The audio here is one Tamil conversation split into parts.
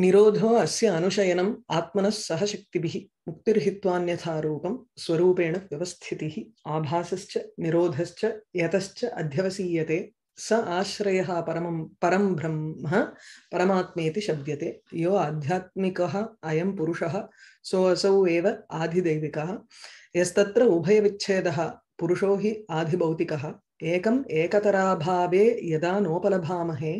निरोधो अस्य अनुशयनम् आत्मनः सह शक्तिभिः मुक्तिर्हित्वान्यथा रूपं स्वरूपेण व्यवस्थितिः आभासश्च निरोधश्च यतश्च अध्यवसीयते स आश्रयः परमं परं ब्रह्म परमात्मेति शब्यते यो आध्यात्मिकः अयं पुरुषः सोऽसौ एव आधिदैविकः यस्तत्र उभयविच्छेदः पुरुषो हि आधिभौतिकः एकम् एकतराभावे यदा नोपलभामहे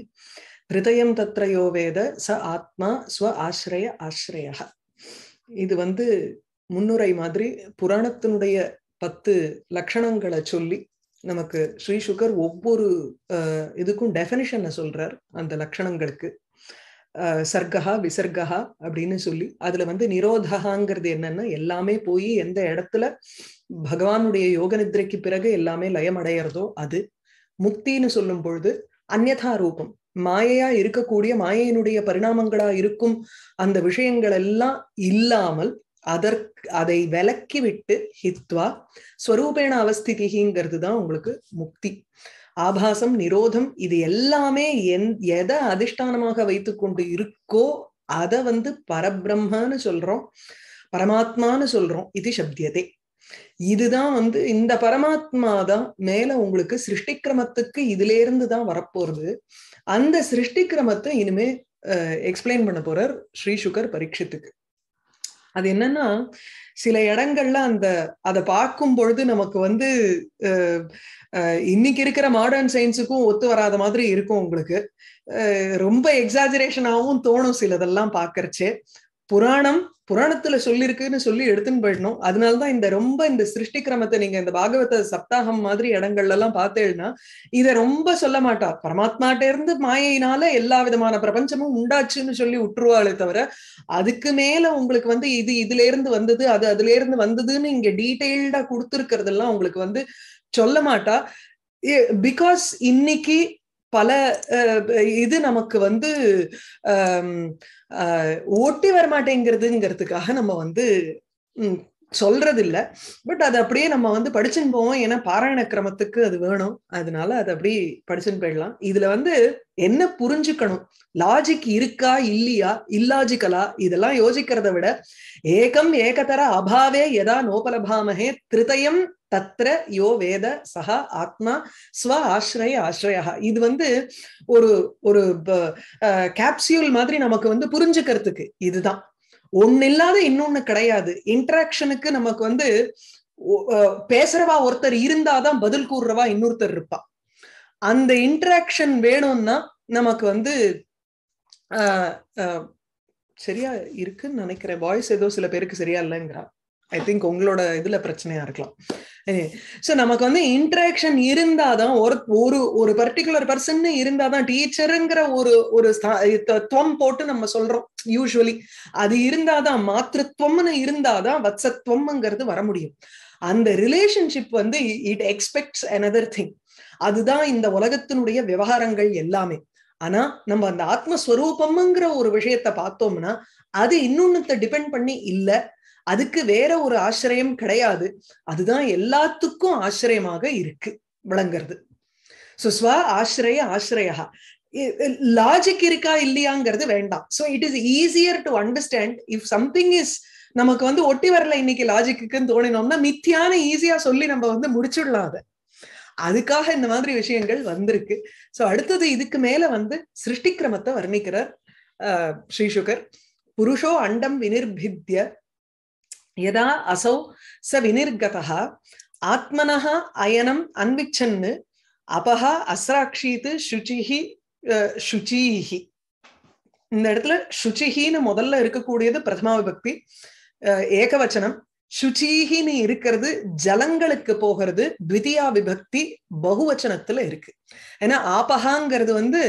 ஹிருதயம் தத்ரயோ வேத ச ஆத்மா ஸ்வ ஆசிரய ஆசிரய இது வந்து முன்னுரை மாதிரி புராணத்தினுடைய பத்து லட்சணங்களை சொல்லி நமக்கு ஸ்ரீ சுகர் ஒவ்வொரு இதுக்கும் டெஃபனிஷனை சொல்றார் அந்த லட்சணங்களுக்கு சர்க்கா விசர்க்கா அப்படின்னு சொல்லி அதுல வந்து நிரோதகாங்கிறது என்னன்னா எல்லாமே போய் எந்த இடத்துல பகவானுடைய யோக நிதிரைக்கு பிறகு எல்லாமே லயம் அடையிறதோ அது முக்தின்னு சொல்லும் பொழுது அந்நதா ரூபம் மாயையா இருக்கக்கூடிய மாயையினுடைய பரிணாமங்களா இருக்கும் அந்த விஷயங்கள் எல்லாம் இல்லாமல் அதற்கு அதை விலக்கி விட்டு ஹித்வா ஸ்வரூபேண அவஸ்திதிங்கிறது தான் உங்களுக்கு முக்தி ஆபாசம் நிரோதம் இது எல்லாமே எந் எதை அதிஷ்டானமாக வைத்து கொண்டு இருக்கோ அதை வந்து பரபிரம்மான்னு சொல்றோம் பரமாத்மான்னு சொல்றோம் இது சப்தியதே இதுதான் வந்து இந்த பரமாத்மா தான் மேல உங்களுக்கு சிருஷ்டி கிரமத்துக்கு இதுல இருந்து தான் வரப்போறது அந்த சிருஷ்டி கிரமத்தை இனிமே எக்ஸ்பிளைன் பண்ண போறார் ஸ்ரீ சுகர் பரீட்சத்துக்கு அது என்னன்னா சில இடங்கள்ல அந்த அதை பார்க்கும் பொழுது நமக்கு வந்து இன்னைக்கு இருக்கிற மாடர்ன் சயின்ஸுக்கும் ஒத்து வராத மாதிரி இருக்கும் உங்களுக்கு ரொம்ப எக்ஸாஜரேஷனாகவும் தோணும் சிலதெல்லாம் பார்க்கறச்சு புராணம் புராணத்துல சொல்லியிருக்குன்னு சொல்லி எடுத்துன்னு போயிடணும் அதனாலதான் இந்த ரொம்ப இந்த சிருஷ்டி கிரமத்தை நீங்க இந்த பாகவத சப்தாகம் மாதிரி இடங்கள்ல எல்லாம் பார்த்தேன்னா இத ரொம்ப சொல்ல மாட்டா பரமாத்மாட்ட இருந்து மாயினால எல்லா விதமான பிரபஞ்சமும் உண்டாச்சுன்னு சொல்லி விட்டுருவாளே தவிர அதுக்கு மேல உங்களுக்கு வந்து இது இதுல இருந்து வந்தது அது அதுல இருந்து வந்ததுன்னு இங்க டீட்டெயில்டா கொடுத்துருக்கிறதெல்லாம் உங்களுக்கு வந்து சொல்ல மாட்டா பிகாஸ் இன்னைக்கு பல இது நமக்கு வந்து ஓட்டி வர மாட்டேங்கிறதுங்கிறதுக்காக நம்ம வந்து சொல்றது இல்ல பட் அது அப்படியே நம்ம வந்து படிச்சுன்னு போவோம் ஏன்னா பாராயண கிரமத்துக்கு அது வேணும் அதனால அது அப்படியே படிச்சுன்னு போயிடலாம் இதுல வந்து என்ன புரிஞ்சுக்கணும் லாஜிக் இருக்கா இல்லையா இல்லாஜிக்கலா இதெல்லாம் யோசிக்கிறத விட ஏகம் ஏகதர அபாவே எதா நோபலபாமகே திருதயம் தத்ர யோ வேத சஹா ஆத்மா ஸ்வ ஆசிரய ஆசிரயா இது வந்து ஒரு ஒரு கேப்சியூல் மாதிரி நமக்கு வந்து புரிஞ்சுக்கிறதுக்கு இதுதான் ஒன்னு இல்லாத இன்னொன்னு கிடையாது இன்ட்ராக்ஷனுக்கு நமக்கு வந்து பேசுறவா ஒருத்தர் இருந்தாதான் பதில் கூறுறவா இன்னொருத்தர் இருப்பா அந்த இன்ட்ராக்ஷன் வேணும்னா நமக்கு வந்து சரியா இருக்குன்னு நினைக்கிறேன் வாய்ஸ் ஏதோ சில பேருக்கு சரியா இல்லைங்கிறா ஐ திங்க் உங்களோட இதுல பிரச்சனையா இருக்கலாம் சோ நமக்கு வந்து இன்ட்ராக்ஷன் இருந்தாதான் ஒரு ஒரு ஒரு பர்டிகுலர் பர்சன் இருந்தாதான் டீச்சருங்கிற ஒரு ஒரு துவம் போட்டு நம்ம சொல்றோம் யூஸ்வலி அது இருந்தாதான் மாத்திருத்துவம்னு இருந்தாதான் வத்சத்வம்ங்கிறது வர முடியும் அந்த ரிலேஷன்ஷிப் வந்து இட் எக்ஸ்பெக்ட்ஸ் அனதர் திங் அதுதான் இந்த உலகத்தினுடைய விவகாரங்கள் எல்லாமே ஆனா நம்ம அந்த ஆத்மஸ்வரூபம்ங்கிற ஒரு விஷயத்த பார்த்தோம்னா அது இன்னொன்னுத்த டிபெண்ட் பண்ணி இல்லை அதுக்கு வேற ஒரு ஆசிரியம் கிடையாது அதுதான் எல்லாத்துக்கும் ஆசிரியமாக இருக்கு விளங்குறது சோ ஸ்வ ஆசிரிய ஆசிரியா லாஜிக் இருக்கா இல்லையாங்கிறது வேண்டாம் so it is easier to understand if something is நமக்கு வந்து ஒட்டி வரல இன்னைக்கு லாஜிக்குன்னு தோணினோம்னா மித்தியான ஈஸியா சொல்லி நம்ம வந்து முடிச்சுடலாம் அதை அதுக்காக இந்த மாதிரி விஷயங்கள் வந்திருக்கு சோ அடுத்தது இதுக்கு மேல வந்து சிருஷ்டிக்கிரமத்தை வர்ணிக்கிறார் ஸ்ரீ சுகர் புருஷோ அண்டம் வினிர்பித்ய யதா அசௌ ச வினிர்கதா ஆத்மனஹ அயனம் அன்விச்சன் அபஹ அஸ்ராட்சீத் சுச்சிஹி சுச்சீஹி இந்த இடத்துல சுச்சிஹின்னு முதல்ல இருக்கக்கூடியது பிரதமா விபக்தி ஏகவச்சனம் சுச்சீகின்னு இருக்கிறது ஜலங்களுக்கு போகிறது த்விதியா விபக்தி பகுவச்சனத்துல இருக்கு ஏன்னா ஆபஹாங்கிறது வந்து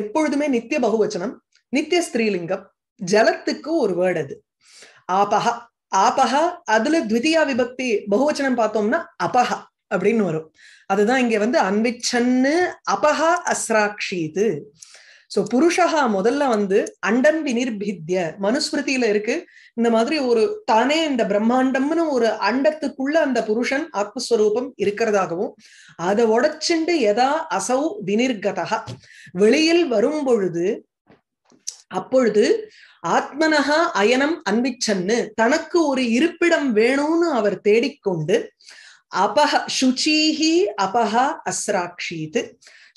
எப்பொழுதுமே நித்திய பகுவச்சனம் நித்திய ஸ்திரீலிங்கம் ஜலத்துக்கு ஒரு வேர்டு அது ஆபஹா ஆபஹா அதுல த்விதியா விபக்தி பகுவச்சனம் பார்த்தோம்னா அபஹா அப்படின்னு வரும் அதுதான் இங்க வந்து அன்விச்சன்னு அபஹா அஸ்ராட்சீது சோ புருஷகா முதல்ல வந்து அண்டன் விநிர்பித்ய மனுஸ்மிருதியில இருக்கு இந்த மாதிரி ஒரு தானே இந்த பிரம்மாண்டம்னு ஒரு அண்டத்துக்குள்ள அந்த புருஷன் ஆத்மஸ்வரூபம் இருக்கிறதாகவும் அதை உடச்சுண்டு எதா அசௌ வினிர்கதா வெளியில் வரும் பொழுது அப்பொழுது ஆத்மனகா அயனம் அன்பிச்சன்னு தனக்கு ஒரு இருப்பிடம் வேணும்னு அவர் தேடிக்கொண்டு அபஹ சுச்சீஹி அபஹா அஸ்ராட்சீது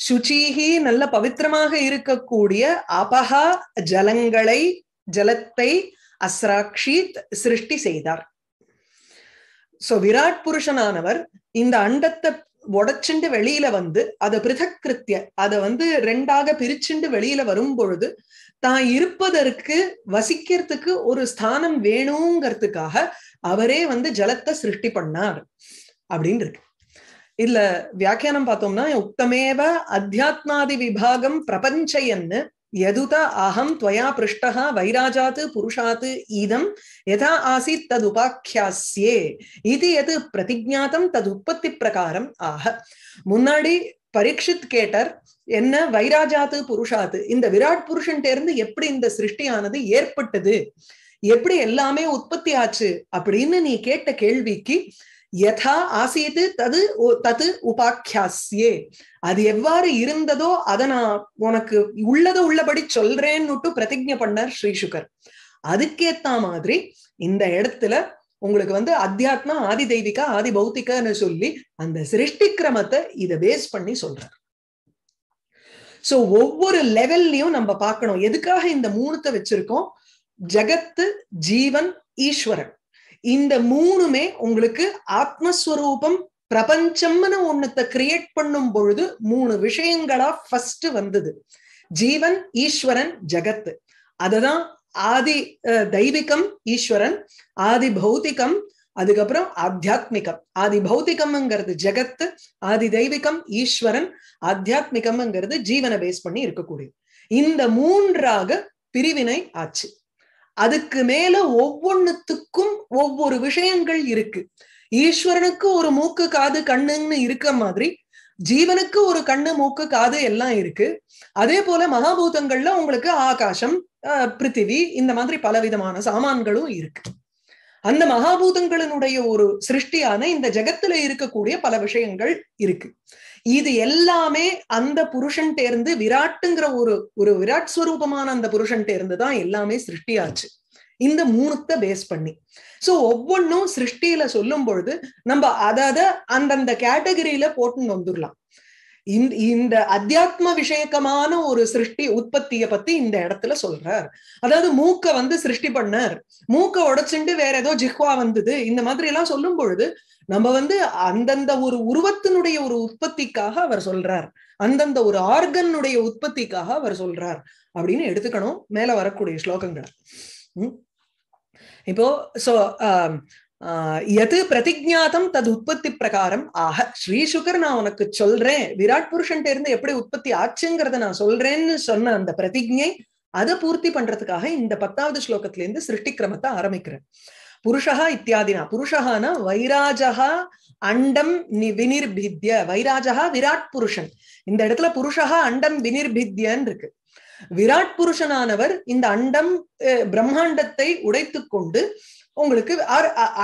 சுச்சீஹி நல்ல பவித்திரமாக இருக்கக்கூடிய அபஹா ஜலங்களை ஜலத்தை அஸ்ராக்ஷீத் சிருஷ்டி செய்தார் சோ விராட் புருஷனானவர் இந்த அண்டத்தை உடச்சுண்டு வெளியில வந்து அதை பிருதக்கிருத்திய அதை வந்து ரெண்டாக பிரிச்சுண்டு வெளியில வரும் பொழுது தான் இருப்பதற்கு வசிக்கிறதுக்கு ஒரு ஸ்தானம் வேணுங்கிறதுக்காக அவரே வந்து ஜலத்தை சிருஷ்டி பண்ணார் அப்படின்னு இருக்கு இதுல வியாக்கியானம் பார்த்தோம்னா உத்தமேவ அத்தியாத்மாதி விபாகம் பிரபஞ்சயன்னு எதுத அகம் துவயா பிருஷ்டகா வைராஜாத்து புருஷாத்து இதம் எதா ஆசித் தது உபாக்கியாசியே இது எது பிரதிஜாத்தம் தது உற்பத்தி பிரகாரம் ஆக முன்னாடி பரீட்சித் கேட்டர் என்ன வைராஜாத்து புருஷாத்து இந்த விராட் புருஷன் இருந்து எப்படி இந்த சிருஷ்டியானது ஏற்பட்டது எப்படி எல்லாமே உற்பத்தி ஆச்சு அப்படின்னு நீ கேட்ட கேள்விக்கு யதா ஆசீத்து தது தது உபாக்கியாசியே அது எவ்வாறு இருந்ததோ அதை நான் உனக்கு உள்ளதை உள்ளபடி சொல்றேன்னுட்டு பிரதிஜை பண்ணார் ஸ்ரீசுகர் அதுக்கேத்த மாதிரி இந்த இடத்துல உங்களுக்கு வந்து அத்தியாத்மா ஆதி தெய்விகா ஆதி பௌத்திகன்னு சொல்லி அந்த சிருஷ்டி கிரமத்தை இதை பேஸ் பண்ணி சொல்றார் சோ ஒவ்வொரு லெவல்லையும் நம்ம பார்க்கணும் எதுக்காக இந்த மூணுத்தை வச்சிருக்கோம் ஜகத்து ஜீவன் ஈஸ்வரன் இந்த மூணுமே உங்களுக்கு ஆத்மஸ்வரூபம் பிரபஞ்சம்னு ஒண்ணுத்த கிரியேட் பண்ணும் பொழுது மூணு விஷயங்களா ஃபர்ஸ்ட் வந்தது ஜீவன் ஈஸ்வரன் ஜகத்து அததான் ஆதி தெய்வீகம் ஈஸ்வரன் ஆதி பௌத்திகம் அதுக்கப்புறம் ஆத்தியாத்மிகம் ஆதி பௌத்திகம்ங்கிறது ஜெகத்து ஆதி தெய்வீகம் ஈஸ்வரன் ஆத்தியாத்மிகம்ங்கிறது ஜீவனை பேஸ் பண்ணி இருக்கக்கூடியது இந்த மூன்றாக பிரிவினை ஆச்சு அதுக்கு மேல ஒவ்வொன்னுத்துக்கும் ஒவ்வொரு விஷயங்கள் இருக்கு ஈஸ்வரனுக்கு ஒரு மூக்கு காது கண்ணுன்னு இருக்க மாதிரி ஜீவனுக்கு ஒரு கண்ணு மூக்கு காது எல்லாம் இருக்கு அதே போல மகாபூதங்கள்ல உங்களுக்கு ஆகாசம் பிருத்திவி இந்த மாதிரி பலவிதமான சாமான்களும் இருக்கு அந்த மகாபூதங்களினுடைய ஒரு சிருஷ்டியான இந்த ஜெகத்துல இருக்கக்கூடிய பல விஷயங்கள் இருக்கு இது எல்லாமே அந்த புருஷன் டேர்ந்து விராட்டுங்கிற ஒரு ஒரு விராட் ஸ்வரூபமான அந்த புருஷன் டேர்ந்து தான் எல்லாமே சிருஷ்டியாச்சு இந்த மூணுத்த பேஸ் பண்ணி சோ ஒவ்வொன்றும் சிருஷ்டியில சொல்லும் பொழுது நம்ம அதை அந்தந்த கேட்டகரியில போட்டு வந்துடலாம் இந்த அத்தியாத்ம விஷயக்கமான ஒரு சிருஷ்டி உற்பத்திய பத்தி இந்த இடத்துல சொல்றார் அதாவது மூக்க வந்து சிருஷ்டி பண்ணார் மூக்க உடைச்சுண்டு வேற ஏதோ ஜிஹ்வா வந்தது இந்த மாதிரி எல்லாம் சொல்லும் பொழுது நம்ம வந்து அந்தந்த ஒரு உருவத்தினுடைய ஒரு உற்பத்திக்காக அவர் சொல்றார் அந்தந்த ஒரு ஆர்கனுடைய உற்பத்திக்காக அவர் சொல்றார் அப்படின்னு எடுத்துக்கணும் மேல வரக்கூடிய ஸ்லோகங்களை இப்போ சோ எது பிரதிஜாத்தம் தது உற்பத்தி பிரகாரம் ஆக ஸ்ரீ சுகர் நான் உனக்கு சொல்றேன் விராட் புருஷன் இருந்து எப்படி உற்பத்தி ஆச்சுங்கிறத நான் சொல்றேன்னு சொன்ன அந்த பிரதிஜை அதை பூர்த்தி பண்றதுக்காக இந்த பத்தாவது ஸ்லோகத்தில இருந்து சிருஷ்டி கிரமத்தை ஆரம்பிக்கிறேன் புருஷா இத்தியாதினா புருஷகானா வைராஜகா அண்டம் வினிர்பித்ய வைராஜகா விராட் புருஷன் இந்த இடத்துல புருஷகா அண்டம் வினிர்பித்யன் இருக்கு விராட் புருஷனானவர் இந்த அண்டம் பிரம்மாண்டத்தை உடைத்து கொண்டு உங்களுக்கு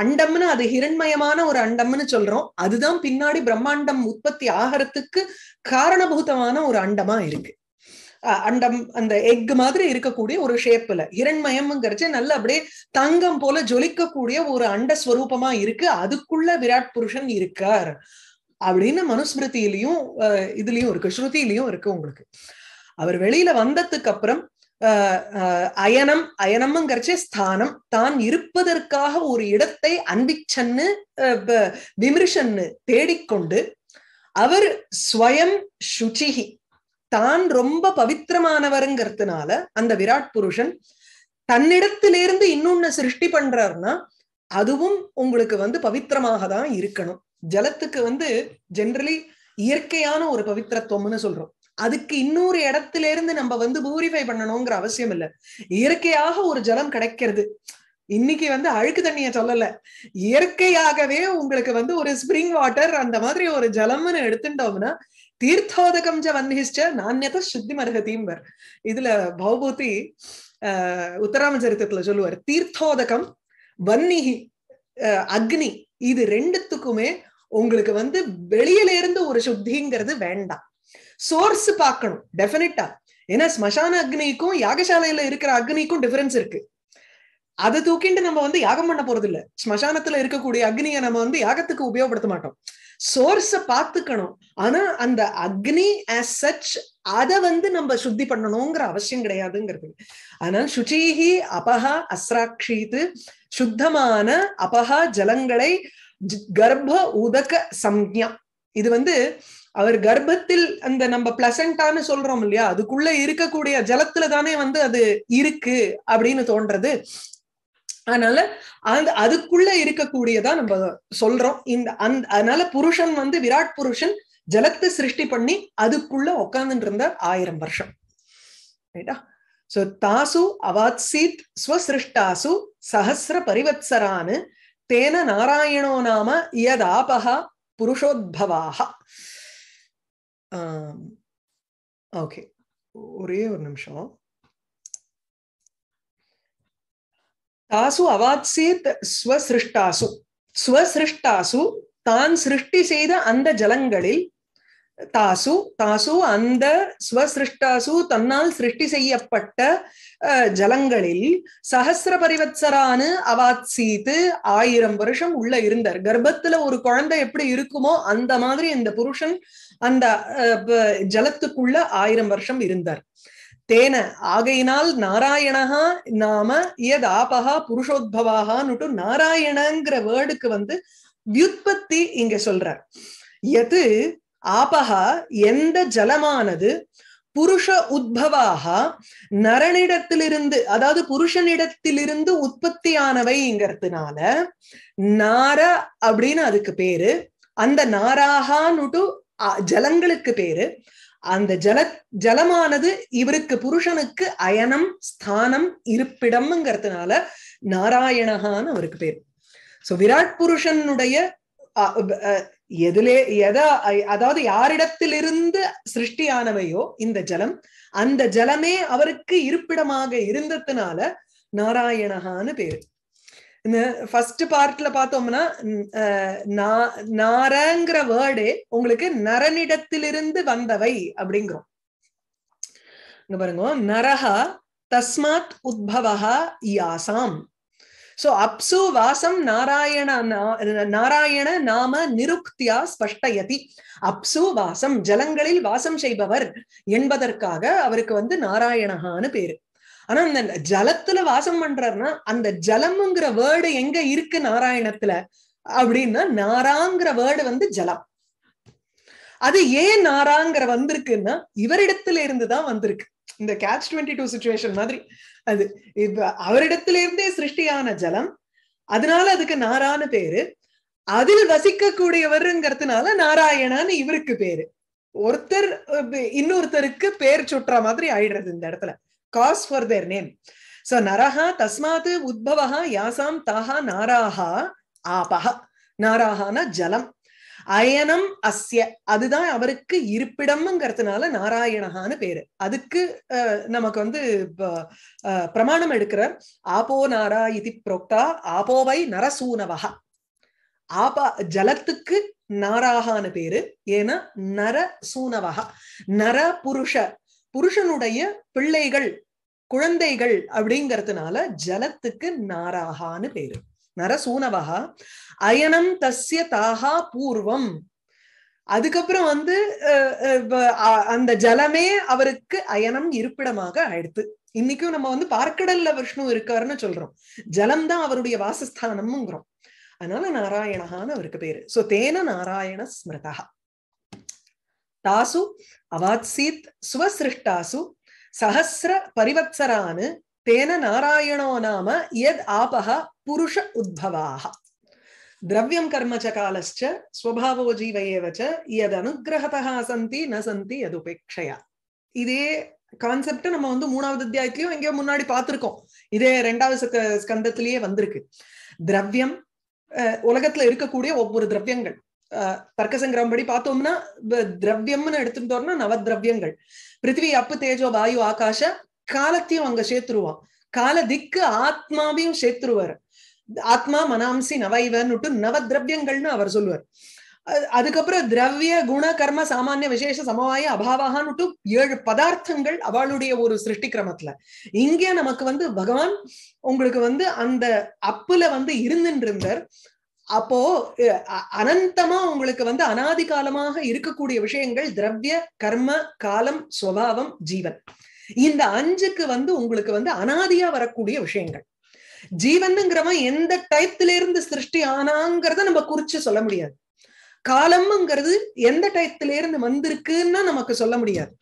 அண்டம்னு அது ஹிரண்மயமான ஒரு அண்டம்னு சொல்றோம் அதுதான் பின்னாடி பிரம்மாண்டம் உற்பத்தி ஆகறதுக்கு காரணபூதமான ஒரு அண்டமா இருக்கு அண்டம் அந்த எக் மாதிரி இருக்கக்கூடிய ஒரு ஷேப்ல ஹிரண்மயம்ங்கிறச்சு நல்ல அப்படியே தங்கம் போல ஜொலிக்கக்கூடிய ஒரு அண்ட ஸ்வரூபமா இருக்கு அதுக்குள்ள விராட் புருஷன் இருக்கார் அப்படின்னு மனுஸ்மிருதியிலையும் இதுலயும் இருக்கு ஸ்ருதியிலையும் இருக்கு உங்களுக்கு அவர் வெளியில வந்ததுக்கு அப்புறம் அயனம் அயனம்ங்கிறச்சே ஸ்தானம் தான் இருப்பதற்காக ஒரு இடத்தை அன்பிச்சன்னு விமிர்ஷன்னு தேடிக்கொண்டு அவர் ஸ்வயம் சுச்சிகி தான் ரொம்ப பவித்திரமானவருங்கிறதுனால அந்த விராட் புருஷன் தன்னிடத்திலிருந்து இன்னொன்னு சிருஷ்டி பண்றாருன்னா அதுவும் உங்களுக்கு வந்து பவித்திரமாக தான் இருக்கணும் ஜலத்துக்கு வந்து ஜென்ரலி இயற்கையான ஒரு பவித்திரத்துவம்னு சொல்றோம் அதுக்கு இன்னொரு இடத்துல இருந்து நம்ம வந்து பூரிஃபை பண்ணணுங்கிற அவசியம் இல்ல இயற்கையாக ஒரு ஜலம் கிடைக்கிறது இன்னைக்கு வந்து அழுக்கு தண்ணிய சொல்லல இயற்கையாகவே உங்களுக்கு வந்து ஒரு ஸ்பிரிங் வாட்டர் அந்த மாதிரி ஒரு ஜலம்னு எடுத்துட்டோம்னா தீர்த்தோதகம் ஜ வன்னிஷ்ட நானியத சுத்தி தீம்பர் இதுல பௌபூதி ஆஹ் உத்தராம சரித்திரத்துல சொல்லுவார் தீர்த்தோதகம் வன்னிகி அக்னி இது ரெண்டுத்துக்குமே உங்களுக்கு வந்து வெளியில இருந்து ஒரு சுத்திங்கிறது வேண்டாம் சோர்ஸ் பார்க்கணும் டெஃபினட்டா ஏன்னா ஸ்மசான அக்னிக்கும் யாகசாலையில இருக்கிற அக்னிக்கும் டிஃபரன்ஸ் இருக்கு அதை தூக்கிட்டு நம்ம வந்து யாகம் பண்ண போறது இல்ல ஸ்மசானத்துல இருக்கக்கூடிய அக்னியை நம்ம வந்து யாகத்துக்கு உபயோகப்படுத்த மாட்டோம் சோர்ஸ பாத்துக்கணும் ஆனா அந்த அக்னி ஆஸ் சச் அதை வந்து நம்ம சுத்தி பண்ணணுங்கிற அவசியம் கிடையாதுங்கிறது அதனால சுச்சீகி அபஹா அஸ்ராட்சித்து சுத்தமான அபஹா ஜலங்களை கர்ப்ப உதக சம்யா இது வந்து அவர் கர்ப்பத்தில் அந்த நம்ம பிளசண்டான்னு சொல்றோம் இல்லையா அதுக்குள்ள இருக்கக்கூடிய ஜலத்துல தானே வந்து அது இருக்கு அப்படின்னு தோன்றது அதனால அந்த அதுக்குள்ள இருக்கக்கூடியதா நம்ம சொல்றோம் இந்த அந்த அதனால புருஷன் வந்து விராட் புருஷன் ஜலத்தை சிருஷ்டி பண்ணி அதுக்குள்ள உட்கார்ந்துட்டு இருந்தார் ஆயிரம் வருஷம் ரைட்டா சோ தாசு அவாத்சீத் ஸ்வசிருஷ்டாசு சஹசிர பரிவத்சரானு தேன நாராயணோ நாம யதாபகா புருஷோத்பவாக ஓகே ஒரே ஒரு நிமிஷம் தாசு அவாத்சேத் ஸ்வசிருஷ்டாசு ஸ்வசிருஷ்டாசு தான் சிருஷ்டி செய்த அந்த ஜலங்களில் தாசு தாசு அந்த ஸ்வசிருஷ்டாசு தன்னால் சிருஷ்டி செய்யப்பட்ட ஜலங்களில் சஹசிர பரிவத்சரானு அவாத்சீத்து ஆயிரம் வருஷம் உள்ள இருந்தார் கர்ப்பத்துல ஒரு குழந்தை எப்படி இருக்குமோ அந்த மாதிரி இந்த புருஷன் அந்த ஜலத்துக்குள்ள ஆயிரம் வருஷம் இருந்தார் தேன ஆகையினால் நாராயணகா நாம யத் ஆபகா புருஷோத்பவாகான்னுட்டு நாராயணங்கிற வேர்டுக்கு வந்து வியுத்பத்தி இங்க சொல்றார் எது ஆபகா எந்த ஜலமானது புருஷ உத்பவாக நரனிடத்திலிருந்து அதாவது புருஷனிடத்திலிருந்து உற்பத்தியானவைங்கிறதுனால நார அப்படின்னு அதுக்கு பேரு அந்த நாராகான்னு ஜலங்களுக்கு பேரு அந்த ஜல ஜலமானது இவருக்கு புருஷனுக்கு அயனம் ஸ்தானம் இருப்பிடம்ங்கிறதுனால நாராயணகான்னு அவருக்கு பேர் சோ விராட் புருஷனுடைய எதிலே எதா அதாவது யாரிடத்திலிருந்து சிருஷ்டியானவையோ இந்த ஜலம் அந்த ஜலமே அவருக்கு இருப்பிடமாக இருந்ததுனால நாராயணகான்னு பேரு இந்த ஃபர்ஸ்ட் பார்ட்ல பார்த்தோம்னா நாரங்கிற வேர்டே உங்களுக்கு நரனிடத்திலிருந்து வந்தவை அப்படிங்கிறோம் பாருங்க நரஹா தஸ்மாத் உத்பவஹா யாசாம் சோ அப்சு வாசம் நாராயண நாராயண நாம நிருக்தியா ஸ்பஷ்டயதி அப்சு வாசம் ஜலங்களில் வாசம் செய்பவர் என்பதற்காக அவருக்கு வந்து நாராயணஹான்னு பேரு ஆனா இந்த ஜலத்துல வாசம் பண்றார்னா அந்த ஜலம்ங்கிற வேர்டு எங்க இருக்கு நாராயணத்துல அப்படின்னா நாராங்கிற வேர்டு வந்து ஜலம் அது ஏன் நாராங்கிற வந்திருக்குன்னா இவரிடத்துல இருந்துதான் வந்திருக்கு இந்த கேட்ச் டுவெண்ட்டி டூ சுச்சுவேஷன் மாதிரி அது இப்ப அவரிடத்திலிருந்தே சிருஷ்டியான ஜலம் அதனால அதுக்கு நாரான பேரு அதில் வசிக்கக்கூடியவருங்கிறதுனால நாராயணான்னு இவருக்கு பேரு ஒருத்தர் இன்னொருத்தருக்கு பேர் சுற்றா மாதிரி ஆயிடுறது இந்த இடத்துல cause for their name so நரஹா தஸ்மாத்து உத்பவஹா யாசாம் தாஹா நாராஹா ஆபஹா நாராஹான ஜலம் அயனம் அஸ்ய அதுதான் அவருக்கு இருப்பிடம்ங்கிறதுனால நாராயணஹான்னு பேரு அதுக்கு நமக்கு வந்து பிரமாணம் எடுக்கிறார் ஆபோ நாரா இது புரோக்தா ஆபோவை நரசூனவகா ஆபா ஜலத்துக்கு நாராகான்னு பேரு ஏன்னா நர சூனவகா நர புருஷ புருஷனுடைய பிள்ளைகள் குழந்தைகள் அப்படிங்கறதுனால ஜலத்துக்கு நாராகான்னு பேரு நரசூனவா அயனம் தஸ்ய தாகா பூர்வம் அதுக்கப்புறம் வந்து அந்த ஜலமே அவருக்கு அயனம் இருப்பிடமாக ஆயிடுத்து இன்னைக்கும் நம்ம வந்து பார்க்கடல்ல விஷ்ணு இருக்காருன்னு சொல்றோம் ஜலம் தான் அவருடைய வாசஸ்தானம்ங்கிறோம் அதனால நாராயணஹான்னு அவருக்கு பேரு சோ தேன நாராயண ஸ்மிருதா தாசு அவாத்சீத் சுவசிருஷ்டாசு சஹசிர பரிவத்சரானு தேன நாராயணோ நாம யத் ஆபக புருஷ உத்பவாக திரவியம் கர்மச்ச ச காலச்ச ஸ்வபாவோ ஜீவ ஏவச்ச எது அனுகிரகத்தா சந்தி ந சந்தி அது உபேட்சையா இதே கான்செப்ட் நம்ம வந்து மூணாவது அத்தியாயத்திலயும் எங்கேயோ முன்னாடி பார்த்திருக்கோம் இதே ரெண்டாவது ஸ்கந்தத்திலேயே வந்திருக்கு திரவியம் உலகத்துல இருக்கக்கூடிய ஒவ்வொரு திரவியங்கள் தர்க்கசங்கிரம் படி பார்த்தோம்னா திரவியம்னு எடுத்துட்டோம்னா நவதிரவியங்கள் பிருத்திவி அப்பு தேஜோ வாயு ஆகாஷ காலத்தையும் அங்க சேர்த்துருவான் கால திக்கு ஆத்மாவையும் சேர்த்துருவாரு ஆத்மா மனாம்சி நவைவன்னுட்டு நவ திரவியங்கள்னு அவர் சொல்லுவார் அதுக்கப்புறம் திரவிய குண கர்ம சாமானிய விசேஷ சமவாய அபாவாகன்னுட்டு ஏழு பதார்த்தங்கள் அவளுடைய ஒரு சிருஷ்டி கிரமத்துல இங்கே நமக்கு வந்து பகவான் உங்களுக்கு வந்து அந்த அப்புல வந்து இருந்துட்டு இருந்தார் அப்போ அனந்தமா உங்களுக்கு வந்து அனாதி காலமாக இருக்கக்கூடிய விஷயங்கள் திரவிய கர்ம காலம் சுவாவம் ஜீவன் இந்த அஞ்சுக்கு வந்து உங்களுக்கு வந்து அனாதியா வரக்கூடிய விஷயங்கள் ஜீவனுங்கிறவன் எந்த டயத்துல இருந்து சிருஷ்டி ஆனாங்கிறத நம்ம குறிச்சு சொல்ல முடியாது காலம்ங்கிறது எந்த டயத்துல இருந்து வந்திருக்குன்னா நமக்கு சொல்ல முடியாது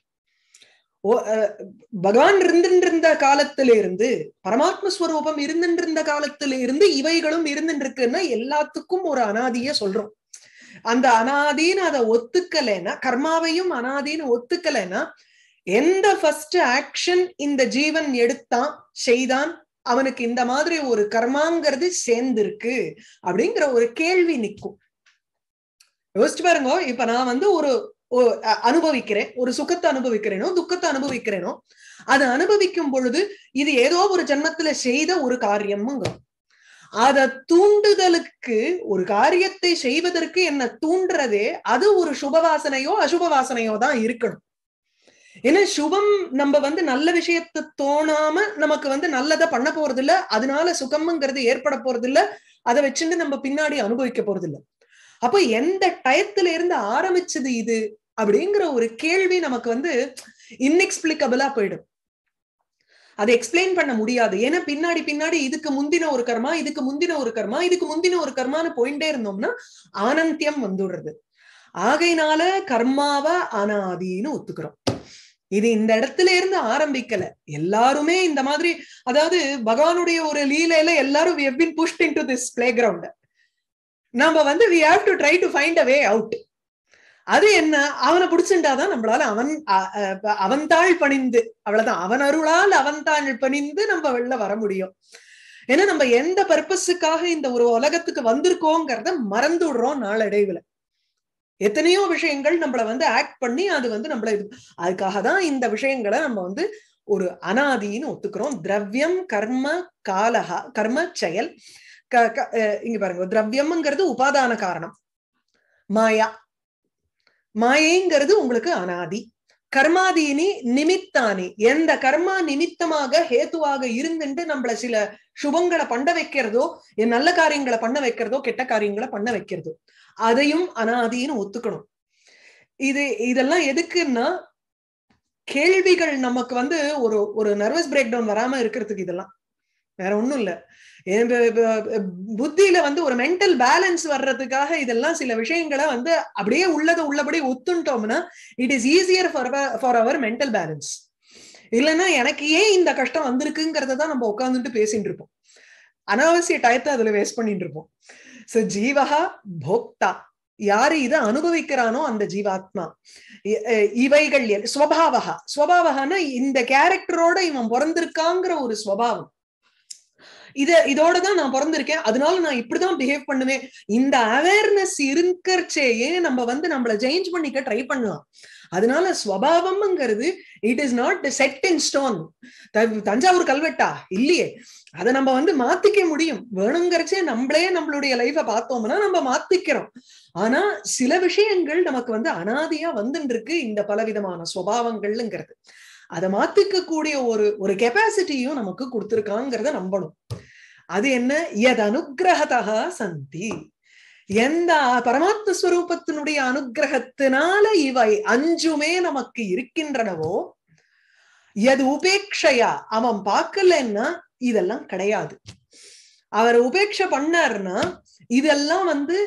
பகவான் இருந்துருந்த இருந்த காலத்துல இருந்து பரமாத்ம ஸ்வரூபம் இருந்துருந்த காலத்துல இருந்து இவைகளும் இருந்துருக்குன்னா எல்லாத்துக்கும் ஒரு அனாதிய சொல்றோம் அந்த அனாதின்னு அதை ஒத்துக்கலைன்னா கர்மாவையும் அனாதின்னு ஒத்துக்கலைன்னா எந்த ஃபர்ஸ்ட் ஆக்ஷன் இந்த ஜீவன் எடுத்தான் செய்தான் அவனுக்கு இந்த மாதிரி ஒரு கர்மாங்கிறது சேர்ந்திருக்கு அப்படிங்கிற ஒரு கேள்வி நிற்கும் யோசிச்சு பாருங்க இப்ப நான் வந்து ஒரு அனுபவிக்கிறேன் ஒரு சுகத்தை அனுபவிக்கிறேனோ துக்கத்தை அனுபவிக்கிறேனோ அதை அனுபவிக்கும் பொழுது இது ஏதோ ஒரு ஜென்மத்துல செய்த ஒரு காரியமுங்க அத தூண்டுதலுக்கு ஒரு காரியத்தை செய்வதற்கு என்ன தூண்டுறதே அது ஒரு சுபவாசனையோ அசுபவாசனையோ தான் இருக்கணும் ஏன்னா சுபம் நம்ம வந்து நல்ல விஷயத்தை தோணாம நமக்கு வந்து நல்லதை பண்ண போறது இல்ல அதனால சுகம்ங்கிறது ஏற்பட போறது இல்ல அதை வச்சுட்டு நம்ம பின்னாடி அனுபவிக்க போறது இல்ல அப்போ எந்த டயத்துல இருந்து ஆரம்பிச்சது இது அப்படிங்கிற ஒரு கேள்வி நமக்கு வந்து இன்எக்ஸ்பிளிகபிளா போயிடும் அதை எக்ஸ்பிளைன் பண்ண முடியாது ஏன்னா பின்னாடி பின்னாடி இதுக்கு முந்தின ஒரு கர்மா இதுக்கு முந்தின ஒரு கர்மா இதுக்கு முந்தின ஒரு கர்மான்னு போயிட்டே இருந்தோம்னா ஆனந்தியம் வந்துடுறது ஆகையினால கர்மாவ அனாதின்னு ஒத்துக்கிறோம் இது இந்த இடத்துல இருந்து ஆரம்பிக்கல எல்லாருமே இந்த மாதிரி அதாவது பகவானுடைய ஒரு லீலையில எல்லாரும் we to this playground நம்ம வந்து we have to try to find a way out அது என்ன அவனை பிடிச்சிருந்தாதான் நம்மளால அவன் அவன் தாழ் பணிந்து அவ்வளவுதான் அவன் அருளால் அவன் தாழ் பணிந்து நம்ம வெளில வர முடியும் ஏன்னா நம்ம எந்த பர்பஸுக்காக இந்த ஒரு உலகத்துக்கு வந்திருக்கோங்கிறத மறந்துடுறோம் நாளடைவுல எத்தனையோ விஷயங்கள் நம்மள வந்து ஆக்ட் பண்ணி அது வந்து நம்மளை இது அதுக்காக தான் இந்த விஷயங்களை நம்ம வந்து ஒரு அனாதின்னு ஒத்துக்கிறோம் திரவியம் கர்ம காலகா கர்ம செயல் இங்க பாருங்க திரவியம்ங்கிறது உபாதான காரணம் மாயா மாயைங்கிறது உங்களுக்கு அனாதி கர்மாதீனி நிமித்தானி எந்த கர்மா நிமித்தமாக ஹேத்துவாக இருந்துட்டு நம்மள சில சுபங்களை பண்ண வைக்கிறதோ நல்ல காரியங்களை பண்ண வைக்கிறதோ கெட்ட காரியங்களை பண்ண வைக்கிறதோ அதையும் அனாதின்னு ஒத்துக்கணும் இது இதெல்லாம் எதுக்குன்னா கேள்விகள் நமக்கு வந்து ஒரு ஒரு நர்வஸ் பிரேக் டவுன் வராம இருக்கிறதுக்கு இதெல்லாம் வேற ஒண்ணும் இல்ல புத்தியில வந்து ஒரு மென்டல் பேலன்ஸ் வர்றதுக்காக இதெல்லாம் சில விஷயங்களை வந்து அப்படியே உள்ளத உள்ளபடி ஒத்துட்டோம்னா it is easier for for our mental balance இல்லைன்னா எனக்கு ஏன் இந்த கஷ்டம் வந்திருக்குங்கிறத தான் நம்ம உட்காந்துட்டு பேசிட்டு இருப்போம் அனாவசிய டயத்தை அதுல வேஸ்ட் பண்ணிட்டு இருப்போம் சோ ஜீவகா போக்தா யாரு இதை அனுபவிக்கிறானோ அந்த ஜீவாத்மா இவைகள் ஸ்வபாவகா ஸ்வபாவகான்னா இந்த கேரக்டரோட இவன் பிறந்திருக்காங்கிற ஒரு ஸ்வபாவம் இத இதோட தான் நான் பிறந்திருக்கேன் அதனால நான் இப்படிதான் பிஹேவ் பண்ணுவேன் இந்த அவேர்னஸ் இருக்கிறச்சேயே நம்ம வந்து நம்மள சேஞ்ச் பண்ணிக்க ட்ரை பண்ணலாம் அதனால ஸ்வபாவம்ங்கிறது it is not set in stone Thanjavur கல்வெட்டா இல்லையே அதை நம்ம வந்து மாத்திக்க முடியும் வேணுங்கிறச்சே நம்மளே நம்மளுடைய லைஃப பார்த்தோம்னா நம்ம மாத்திக்கிறோம் ஆனா சில விஷயங்கள் நமக்கு வந்து அனாதியா வந்துட்டு இருக்கு இந்த பலவிதமான சுவாவங்கள்ங்கிறது அதை மாத்திக்கக்கூடிய ஒரு ஒரு கெப்பாசிட்டியும் நமக்கு கொடுத்துருக்காங்கிறத நம்பணும் அது என்ன எத் அனுகிரகதா சந்தி எந்த பரமாத்ம ஸ்வரூபத்தினுடைய அனுகிரகத்தினால இவை அஞ்சுமே நமக்கு இருக்கின்றனவோ எது உபேட்சையா அவன் பார்க்கலன்னா இதெல்லாம் கிடையாது அவர் உபேட்சை பண்ணார்னா இதெல்லாம் வந்து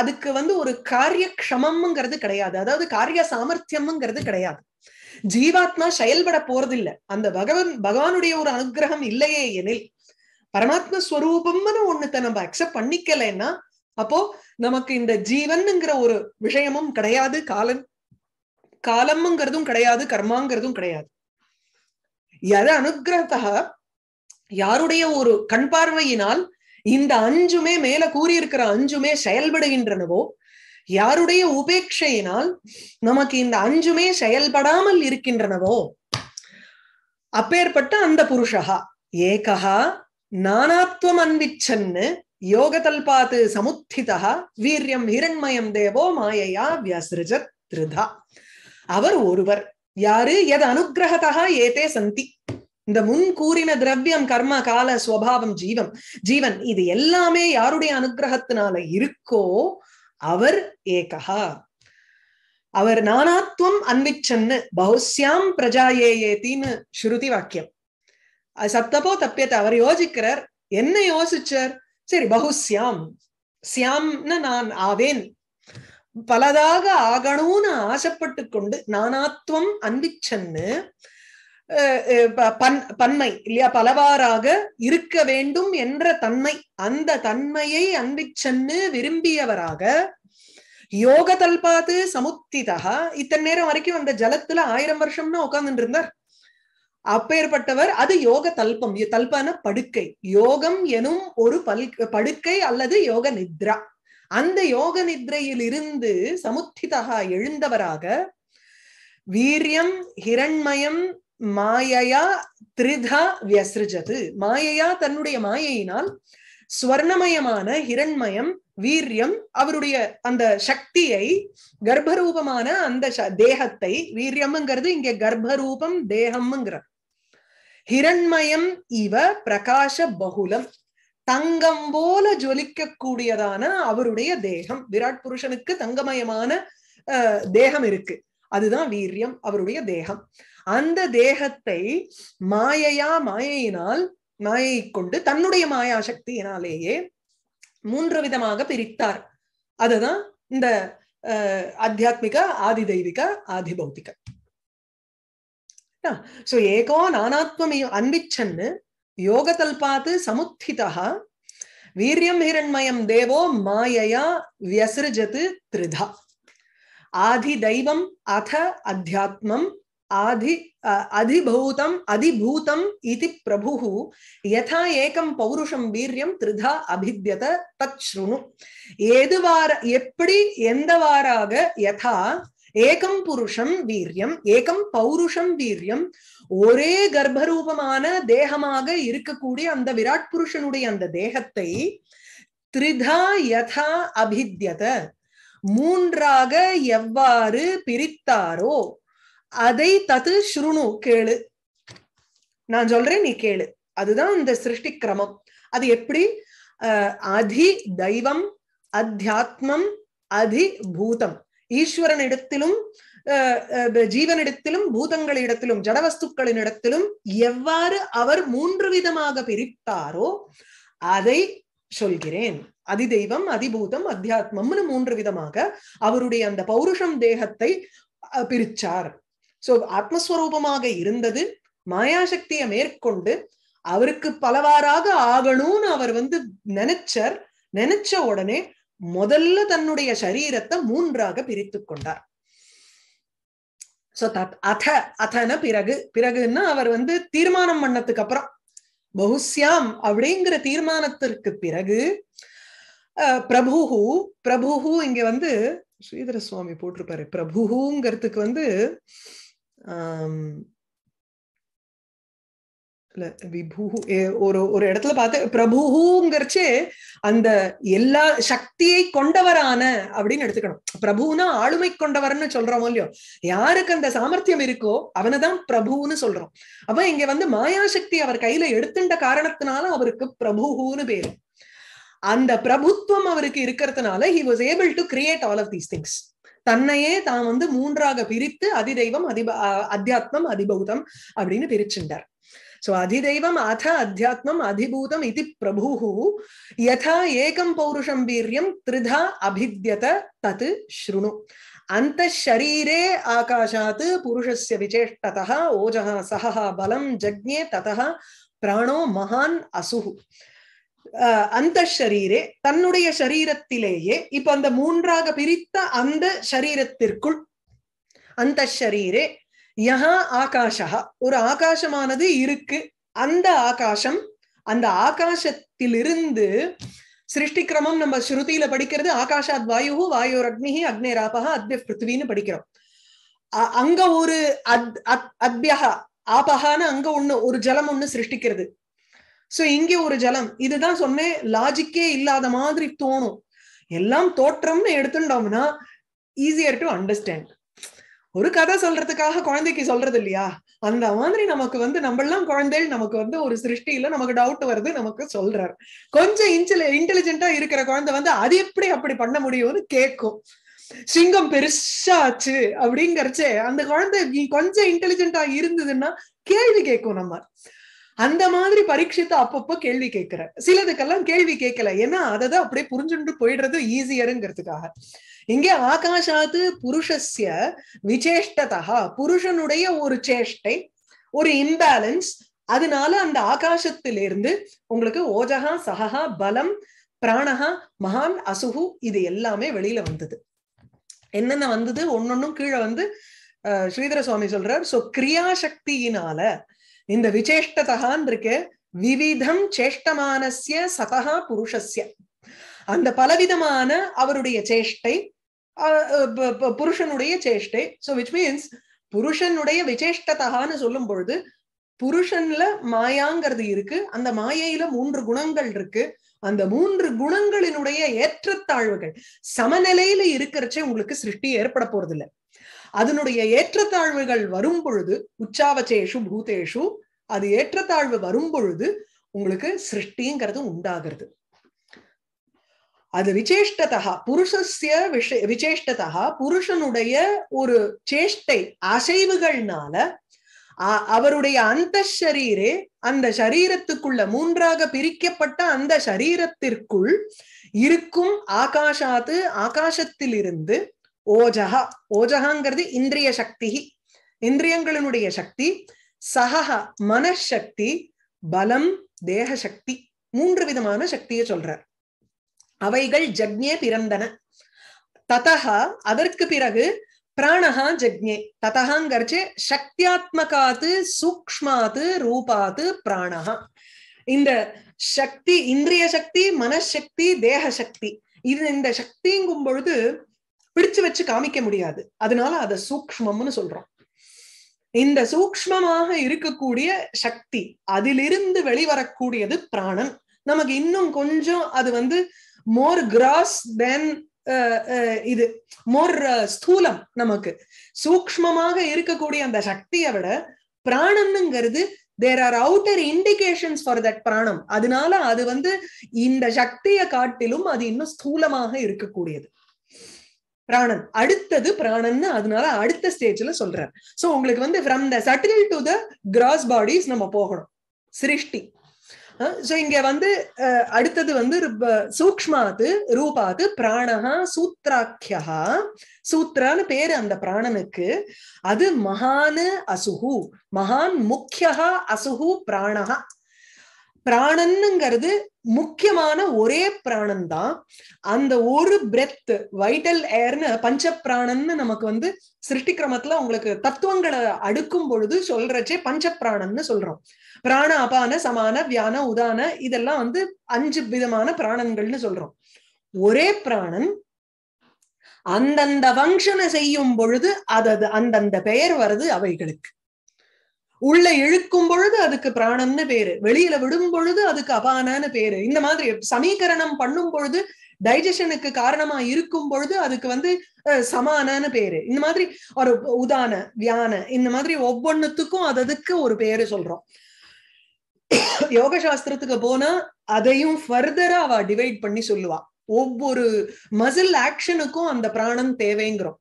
அதுக்கு வந்து ஒரு காரியக்ஷமம்ங்கிறது கிடையாது அதாவது காரிய சாமர்த்தியம்ங்கிறது கிடையாது ஜீவாத்மா செயல்பட போறதில்லை அந்த பகவன் பகவானுடைய ஒரு அனுகிரகம் இல்லையே எனில் பரமாத்ம ஸ்வரூபம்னு ஒண்ணுத்த நம்ம அக்செப்ட் பண்ணிக்கலைன்னா அப்போ நமக்கு இந்த ஜீவன்ங்கிற ஒரு விஷயமும் கிடையாது காலம் காலம்ங்கிறதும் கிடையாது கர்மாங்கிறதும் கிடையாது எது அனுகிரகத்தக யாருடைய ஒரு கண் பார்வையினால் இந்த அஞ்சுமே மேல கூறியிருக்கிற அஞ்சுமே செயல்படுகின்றனவோ யாருடைய உபேட்சையினால் நமக்கு இந்த அஞ்சுமே செயல்படாமல் இருக்கின்றனவோ அப்பேற்பட்ட அந்த புருஷகா ஏகா நானாத்வம் அன்பிச்சன்னு யோகதல்பாத்து சமுத்திதா வீரியம் ஹிரண்மயம் தேவோ மாயையா வியசிருஜத் திருதா அவர் ஒருவர் யாரு எது அனுகிரகதா ஏதே சந்தி இந்த முன் கூறின திரவியம் கர்ம கால சுவாவம் ஜீவம் ஜீவன் இது எல்லாமே யாருடைய அனுகிரகத்தினால இருக்கோ அவர் ஏகா அவர் நானாத்வம் அன்விச்சன்னு பிரஜாயே ஏத்தின்னு ஸ்ருதி வாக்கியம் சத்தப்போ தப்பியத்தை அவர் யோசிக்கிறார் என்ன யோசிச்சர் சரி பகு சியாம் சியாம்னு நான் ஆவேன் பலதாக ஆகணும்னு ஆசைப்பட்டு கொண்டு நானாத்வம் அன்பிச்சன்னு பன் பன்மை இல்லையா பலவாறாக இருக்க வேண்டும் என்ற தன்மை அந்த தன்மையை அன்பிச்சன்னு விரும்பியவராக யோக தல்பாத்து சமுத்திதா இத்தனை நேரம் வரைக்கும் அந்த ஜலத்துல ஆயிரம் வருஷம்னா உட்கார்ந்துட்டு இருந்தார் அப்பேற்பட்டவர் அது யோக தல்பம் தல்பான படுக்கை யோகம் எனும் ஒரு பல் படுக்கை அல்லது யோக நித்ரா அந்த யோக நித்ரையில் இருந்து சமுத்திதகா எழுந்தவராக வீரியம் ஹிரண்மயம் மாயையா திரிதா வியசிருஜது மாயையா தன்னுடைய மாயையினால் ஸ்வர்ணமயமான ஹிரண்மயம் வீரியம் அவருடைய அந்த சக்தியை கர்ப்பரூபமான அந்த தேகத்தை வீரியம்ங்கிறது இங்கே கர்ப்பரூபம் தேகம்ங்கிறார் ஹிரண்மயம் இவ பிரகாஷ பகுலம் தங்கம் போல ஜொலிக்கக்கூடியதான அவருடைய தேகம் விராட் புருஷனுக்கு தங்கமயமான தேகம் இருக்கு அதுதான் வீரியம் அவருடைய தேகம் அந்த தேகத்தை மாயையா மாயையினால் மாயை கொண்டு தன்னுடைய மாயா சக்தியினாலேயே மூன்று விதமாக பிரித்தார் அதுதான் இந்த அத்தியாத்மிக ஆதிதெய்விக பௌத்திகம் సో ఏకో నానాత్వమి అన్విచ్చన్ యోగతల్పాత్ సముత్థిత వీర్యం హిరణ్మయం దేవో మాయయా వ్యసృజత్ త్రిధ ఆది దైవం అథ అధ్యాత్మం ఆది అధిభూతం అధిభూతం ఇది ప్రభు యథా ఏకం பௌருஷம் வீரியம் த்ரிதா அபித்யத தத் ஸ்ருணு எதுவார எப்படி எந்தவாறாக யதா ஏகம் புருஷம் வீரியம் ஏகம் பௌருஷம் வீரியம் ஒரே கர்ப்பரூபமான தேகமாக இருக்கக்கூடிய அந்த விராட் புருஷனுடைய அந்த தேகத்தை திரிதா யதா அபித்யத மூன்றாக எவ்வாறு பிரித்தாரோ அதை தது ஸ்ருணு கேளு நான் சொல்றேன் நீ கேளு அதுதான் இந்த சிருஷ்டி கிரமம் அது எப்படி அதி தெய்வம் அத்தியாத்மம் அதி பூதம் ஈஸ்வரனிடத்திலும் ஜீவனிடத்திலும் பூதங்களிடத்திலும் ஜடவஸ்துக்களின் இடத்திலும் எவ்வாறு அவர் மூன்று விதமாக பிரித்தாரோ அதை சொல்கிறேன் அதிதெய்வம் அதிபூதம் அத்தியாத்மம்னு மூன்று விதமாக அவருடைய அந்த பௌருஷம் தேகத்தை பிரிச்சார் சோ ஆத்மஸ்வரூபமாக இருந்தது மாயாசக்தியை மேற்கொண்டு அவருக்கு பலவாறாக ஆகணும்னு அவர் வந்து நினைச்சர் நினைச்ச உடனே முதல்ல தன்னுடைய சரீரத்தை மூன்றாக பிரித்து கொண்டார் சோ தத் அத அதன பிறகு பிறகுன்னா அவர் வந்து தீர்மானம் பண்ணதுக்கு அப்புறம் பகுஸ்யாம் அப்படிங்கிற தீர்மானத்திற்கு பிறகு பிரபுஹு பிரபுஹு இங்க வந்து ஸ்ரீதர சுவாமி போட்டிருப்பாரு பிரபுஹுங்கிறதுக்கு வந்து ஆஹ் ஒரு ஒரு இடத்துல பார்த்து பிரபுங்கிறச்சே அந்த எல்லா சக்தியை கொண்டவரான அப்படின்னு எடுத்துக்கணும் பிரபுனா ஆளுமை கொண்டவர்னு சொல்றோம் இல்லையோ யாருக்கு அந்த சாமர்த்தியம் இருக்கோ அவனை தான் பிரபுன்னு சொல்றோம் அப்ப இங்க வந்து மாயாசக்தி அவர் கையில எடுத்துட்ட காரணத்தினால அவருக்கு பிரபுன்னு பேரு அந்த பிரபுத்துவம் அவருக்கு இருக்கிறதுனால he was able to create all of these things தன்னையே தான் வந்து மூன்றாக பிரித்து அதிதெய்வம் அதிப அத்தியாத்மம் அதிபௌதம் அப்படின்னு பிரிச்சுட்டார் सो अधिदैवम् अथ अध्यात्म अधिभूतम् इति प्रभुः यथा एकं पौरुषं वीर्यं त्रिधा अभिद्यत तत् शृणु अन्तःशरीरे आकाशात् पुरुषस्य विचेष्टतः ओजः सहः बलं जज्ञे ततः प्राणो महान् असु அந்த ஷரீரே தன்னுடைய சரீரத்திலேயே இப்ப அந்த மூன்றாக பிரித்த அந்த சரீரத்திற்குள் அந்த ஷரீரே யஹா ஆகாஷா ஒரு ஆகாசமானது இருக்கு அந்த ஆகாசம் அந்த ஆகாசத்திலிருந்து சிருஷ்டிக்கிரமம் நம்ம ஸ்ருதியில படிக்கிறது ஆகாஷாத் வாயு அக்னி அக்னிஹி அக்னேராபகா அத்ய பிருத்திவின்னு படிக்கிறோம் அங்க ஒரு அத் அத் அத்யகா அங்க ஒண்ணு ஒரு ஜலம் ஒண்ணு சிருஷ்டிக்கிறது சோ இங்க ஒரு ஜலம் இதுதான் சொன்னேன் லாஜிக்கே இல்லாத மாதிரி தோணும் எல்லாம் தோற்றம்னு எடுத்துட்டோம்னா ஈஸியர் டு அண்டர்ஸ்டாண்ட் ஒரு கதை சொல்றதுக்காக குழந்தைக்கு சொல்றது இல்லையா அந்த மாதிரி நமக்கு வந்து நம்மளாம் குழந்தைகள் நமக்கு வந்து ஒரு சிருஷ்டியில நமக்கு டவுட் வருது நமக்கு சொல்றாரு கொஞ்சம் இன்ச்சில இன்டெலிஜென்டா இருக்கிற குழந்தை வந்து அது எப்படி அப்படி பண்ண முடியும்னு கேட்கும் சிங்கம் பெருசாச்சு அப்படிங்கறச்சே அந்த குழந்தை கொஞ்சம் இன்டெலிஜென்டா இருந்ததுன்னா கேள்வி கேட்கும் நம்ம அந்த மாதிரி பரீட்சித்த அப்பப்போ கேள்வி கேட்கிற சிலதுக்கெல்லாம் கேள்வி கேட்கல ஏன்னா அததான் அப்படியே புரிஞ்சுட்டு போயிடுறது ஈஸியருங்கிறதுக்காக இங்கே ஆகாஷாத்து புருஷஸ்ய விசேஷ்டதா புருஷனுடைய ஒரு சேஷ்டை ஒரு இம்பேலன்ஸ் அதனால அந்த ஆகாசத்திலிருந்து உங்களுக்கு ஓஜகா சகா பலம் பிராணகா மகான் அசுகு இது எல்லாமே வெளியில வந்தது என்னென்ன வந்தது ஒன்னொன்னும் கீழே வந்து ஸ்ரீதர சுவாமி சொல்றார் சோ கிரியாசக்தியினால இந்த விசேஷ்டதான் இருக்கு விவிதம் சேஷ்டமானசிய சதா புருஷஸ்ய அந்த பலவிதமான அவருடைய சேஷ்டை புருஷனுடைய சேஷ்டை சோ விச் மீன்ஸ் புருஷனுடைய விசேஷ்டதான்னு சொல்லும் பொழுது புருஷன்ல மாயாங்கிறது இருக்கு அந்த மாயையில மூன்று குணங்கள் இருக்கு அந்த மூன்று குணங்களினுடைய ஏற்றத்தாழ்வுகள் சமநிலையில இருக்கிறச்சே உங்களுக்கு சிருஷ்டி ஏற்பட போறது இல்லை அதனுடைய ஏற்றத்தாழ்வுகள் வரும் பொழுது உச்சாவச்சேஷு பூதேஷு அது ஏற்றத்தாழ்வு வரும் பொழுது உங்களுக்கு சிருஷ்டிங்கிறது உண்டாகிறது அது விசேஷ்டதா புருஷஸ்ய விசேஷ்டதா புருஷனுடைய ஒரு சேஷ்டை அசைவுகள்னால அவருடைய அந்த ஷரீரே அந்த சரீரத்துக்குள்ள மூன்றாக பிரிக்கப்பட்ட அந்த சரீரத்திற்குள் இருக்கும் ஆகாஷாது ஆகாசத்திலிருந்து ஓஜகா ஓஜகாங்கிறது இந்திரிய சக்தி இந்திரியங்களினுடைய சக்தி சகஹ மனசக்தி பலம் தேக சக்தி மூன்று விதமான சக்தியை சொல்றார் அவைகள் ஜக்ஞே பிறந்தன ததஹா அதற்கு பிறகு பிராணஹா ஜக்ஞே ததஹாங்கிறச்சு சக்தியாத்மகாத்து சூக்மாத்து ரூபாத்து பிராணஹா இந்த சக்தி இந்திரிய சக்தி மனசக்தி தேக சக்தி இது இந்த சக்திங்கும் பொழுது பிடிச்சு வச்சு காமிக்க முடியாது அதனால அதை சூக்மம்னு சொல்றோம் இந்த சூக்மமாக இருக்கக்கூடிய சக்தி அதிலிருந்து வெளிவரக்கூடியது பிராணன் நமக்கு இன்னும் கொஞ்சம் அது வந்து மோர் கிராஸ் தென் இது மோர் ஸ்தூலம் நமக்கு சூக்மமாக இருக்கக்கூடிய அந்த சக்தியை விட பிராணம்ங்கிறது there are outer indications for that பிராணம் அதனால அது வந்து இந்த சக்தியை காட்டிலும் அது இன்னும் ஸ்தூலமாக இருக்கக்கூடியது பிராணன் அடுத்தது பிராணன்னு அதனால அடுத்த ஸ்டேஜ்ல சொல்றாரு சோ உங்களுக்கு வந்து from the subtle to the gross bodies நம்ம போகணும் சிருஷ்டி சோ இங்க வந்து அடுத்தது வந்து சூக்மாத்து ரூபாத்து பிராணஹா சூத்ராக்கியா சூத்ரான்னு பேரு அந்த பிராணனுக்கு அது மகான் அசுகு மகான் முக்கியஹா அசுகு பிராணஹா பிராணன்னுங்கிறது முக்கியமான ஒரே பிராணம் தான் அந்த ஒரு பிரெத் வைட்டல் ஏர்னு பஞ்ச பிராணன்னு நமக்கு வந்து சிருஷ்டி கிரமத்துல உங்களுக்கு தத்துவங்களை அடுக்கும் பொழுது சொல்றச்சே பஞ்ச பிராணன்னு சொல்றோம் பிராண அபான சமான வியான உதான இதெல்லாம் வந்து அஞ்சு விதமான பிராணன்கள்னு சொல்றோம் ஒரே பிராணன் அந்தந்த ஃபங்க்ஷனை செய்யும் பொழுது அதது அந்தந்த பெயர் வருது அவைகளுக்கு உள்ள இழுக்கும் பொழுது அதுக்கு பிராணம்னு பேரு வெளியில விடும் பொழுது அதுக்கு அபானான்னு பேரு இந்த மாதிரி சமீகரணம் பண்ணும் பொழுது டைஜஷனுக்கு காரணமா இருக்கும் பொழுது அதுக்கு வந்து சமானன்னு பேரு இந்த மாதிரி ஒரு உதான வியான இந்த மாதிரி ஒவ்வொன்னுத்துக்கும் அததுக்கு ஒரு பேரு சொல்றோம் யோக சாஸ்திரத்துக்கு போனா அதையும் ஃபர்தரா அவ டிவைட் பண்ணி சொல்லுவா ஒவ்வொரு மசில் ஆக்ஷனுக்கும் அந்த பிராணம் தேவைங்கிறோம்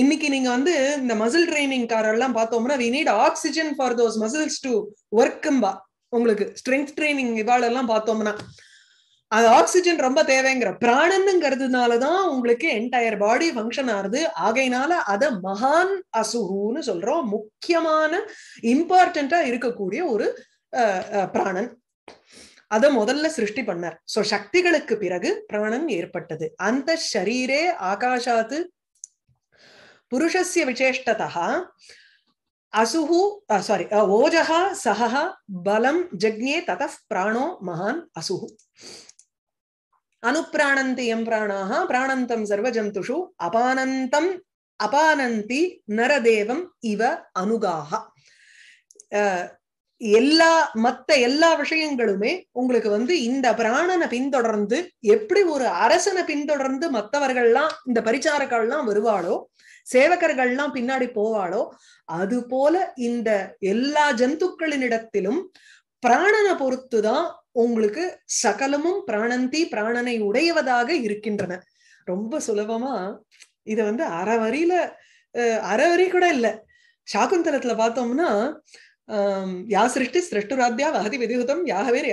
இன்னைக்கு நீங்க வந்து இந்த மசில் ட்ரைனிங் காரெல்லாம் பார்த்தோம்னா we need oxygen for those muscles to ஒர்க்கும்பா உங்களுக்கு ஸ்ட்ரென்த் ட்ரைனிங் எல்லாம் பார்த்தோம்னா அது ஆக்சிஜன் ரொம்ப தேவைங்கிற பிராணனுங்கிறதுனாலதான் உங்களுக்கு என்டையர் பாடி ஃபங்க்ஷன் ஆகுது ஆகையினால அத மகான் அசுகுன்னு சொல்றோம் முக்கியமான இம்பார்ட்டண்டா இருக்கக்கூடிய ஒரு பிராணன் அத முதல்ல சிருஷ்டி பண்ணார் சோ சக்திகளுக்கு பிறகு பிராணன் ஏற்பட்டது அந்த ஷரீரே ஆகாஷாத்து पुरुषस्य विशेषतः असुः सारी ओजः सहः बलं जज्ञे ततः प्राणो महान् असुः अनुप्राणन्ति यं प्राणाः प्राणन्तं सर्वजन्तुषु अपानन्तम् अपानन्ति नरदेवम् इव अनुगाः எல்லா மத்த எல்லா விஷயங்களுமே உங்களுக்கு வந்து இந்த பிராணனை பின்தொடர்ந்து எப்படி ஒரு அரசனை பின்தொடர்ந்து மற்றவர்கள்லாம் இந்த பரிச்சாரக்கள்லாம் வருவாளோ சேவகர்கள்லாம் பின்னாடி போவாளோ அது போல இந்த எல்லா ஜந்துக்களினிடத்திலும் பிராணனை பொறுத்துதான் உங்களுக்கு சகலமும் பிராணந்தி பிராணனை உடையவதாக இருக்கின்றன ரொம்ப சுலபமா இத வந்து அறவரியில அறவரி கூட இல்லை சாக்குந்தலத்துல பார்த்தோம்னா யா சிருஷ்டி சிரஷ்டுராத்யா வகதி விதிஹுதம் யாகவேர்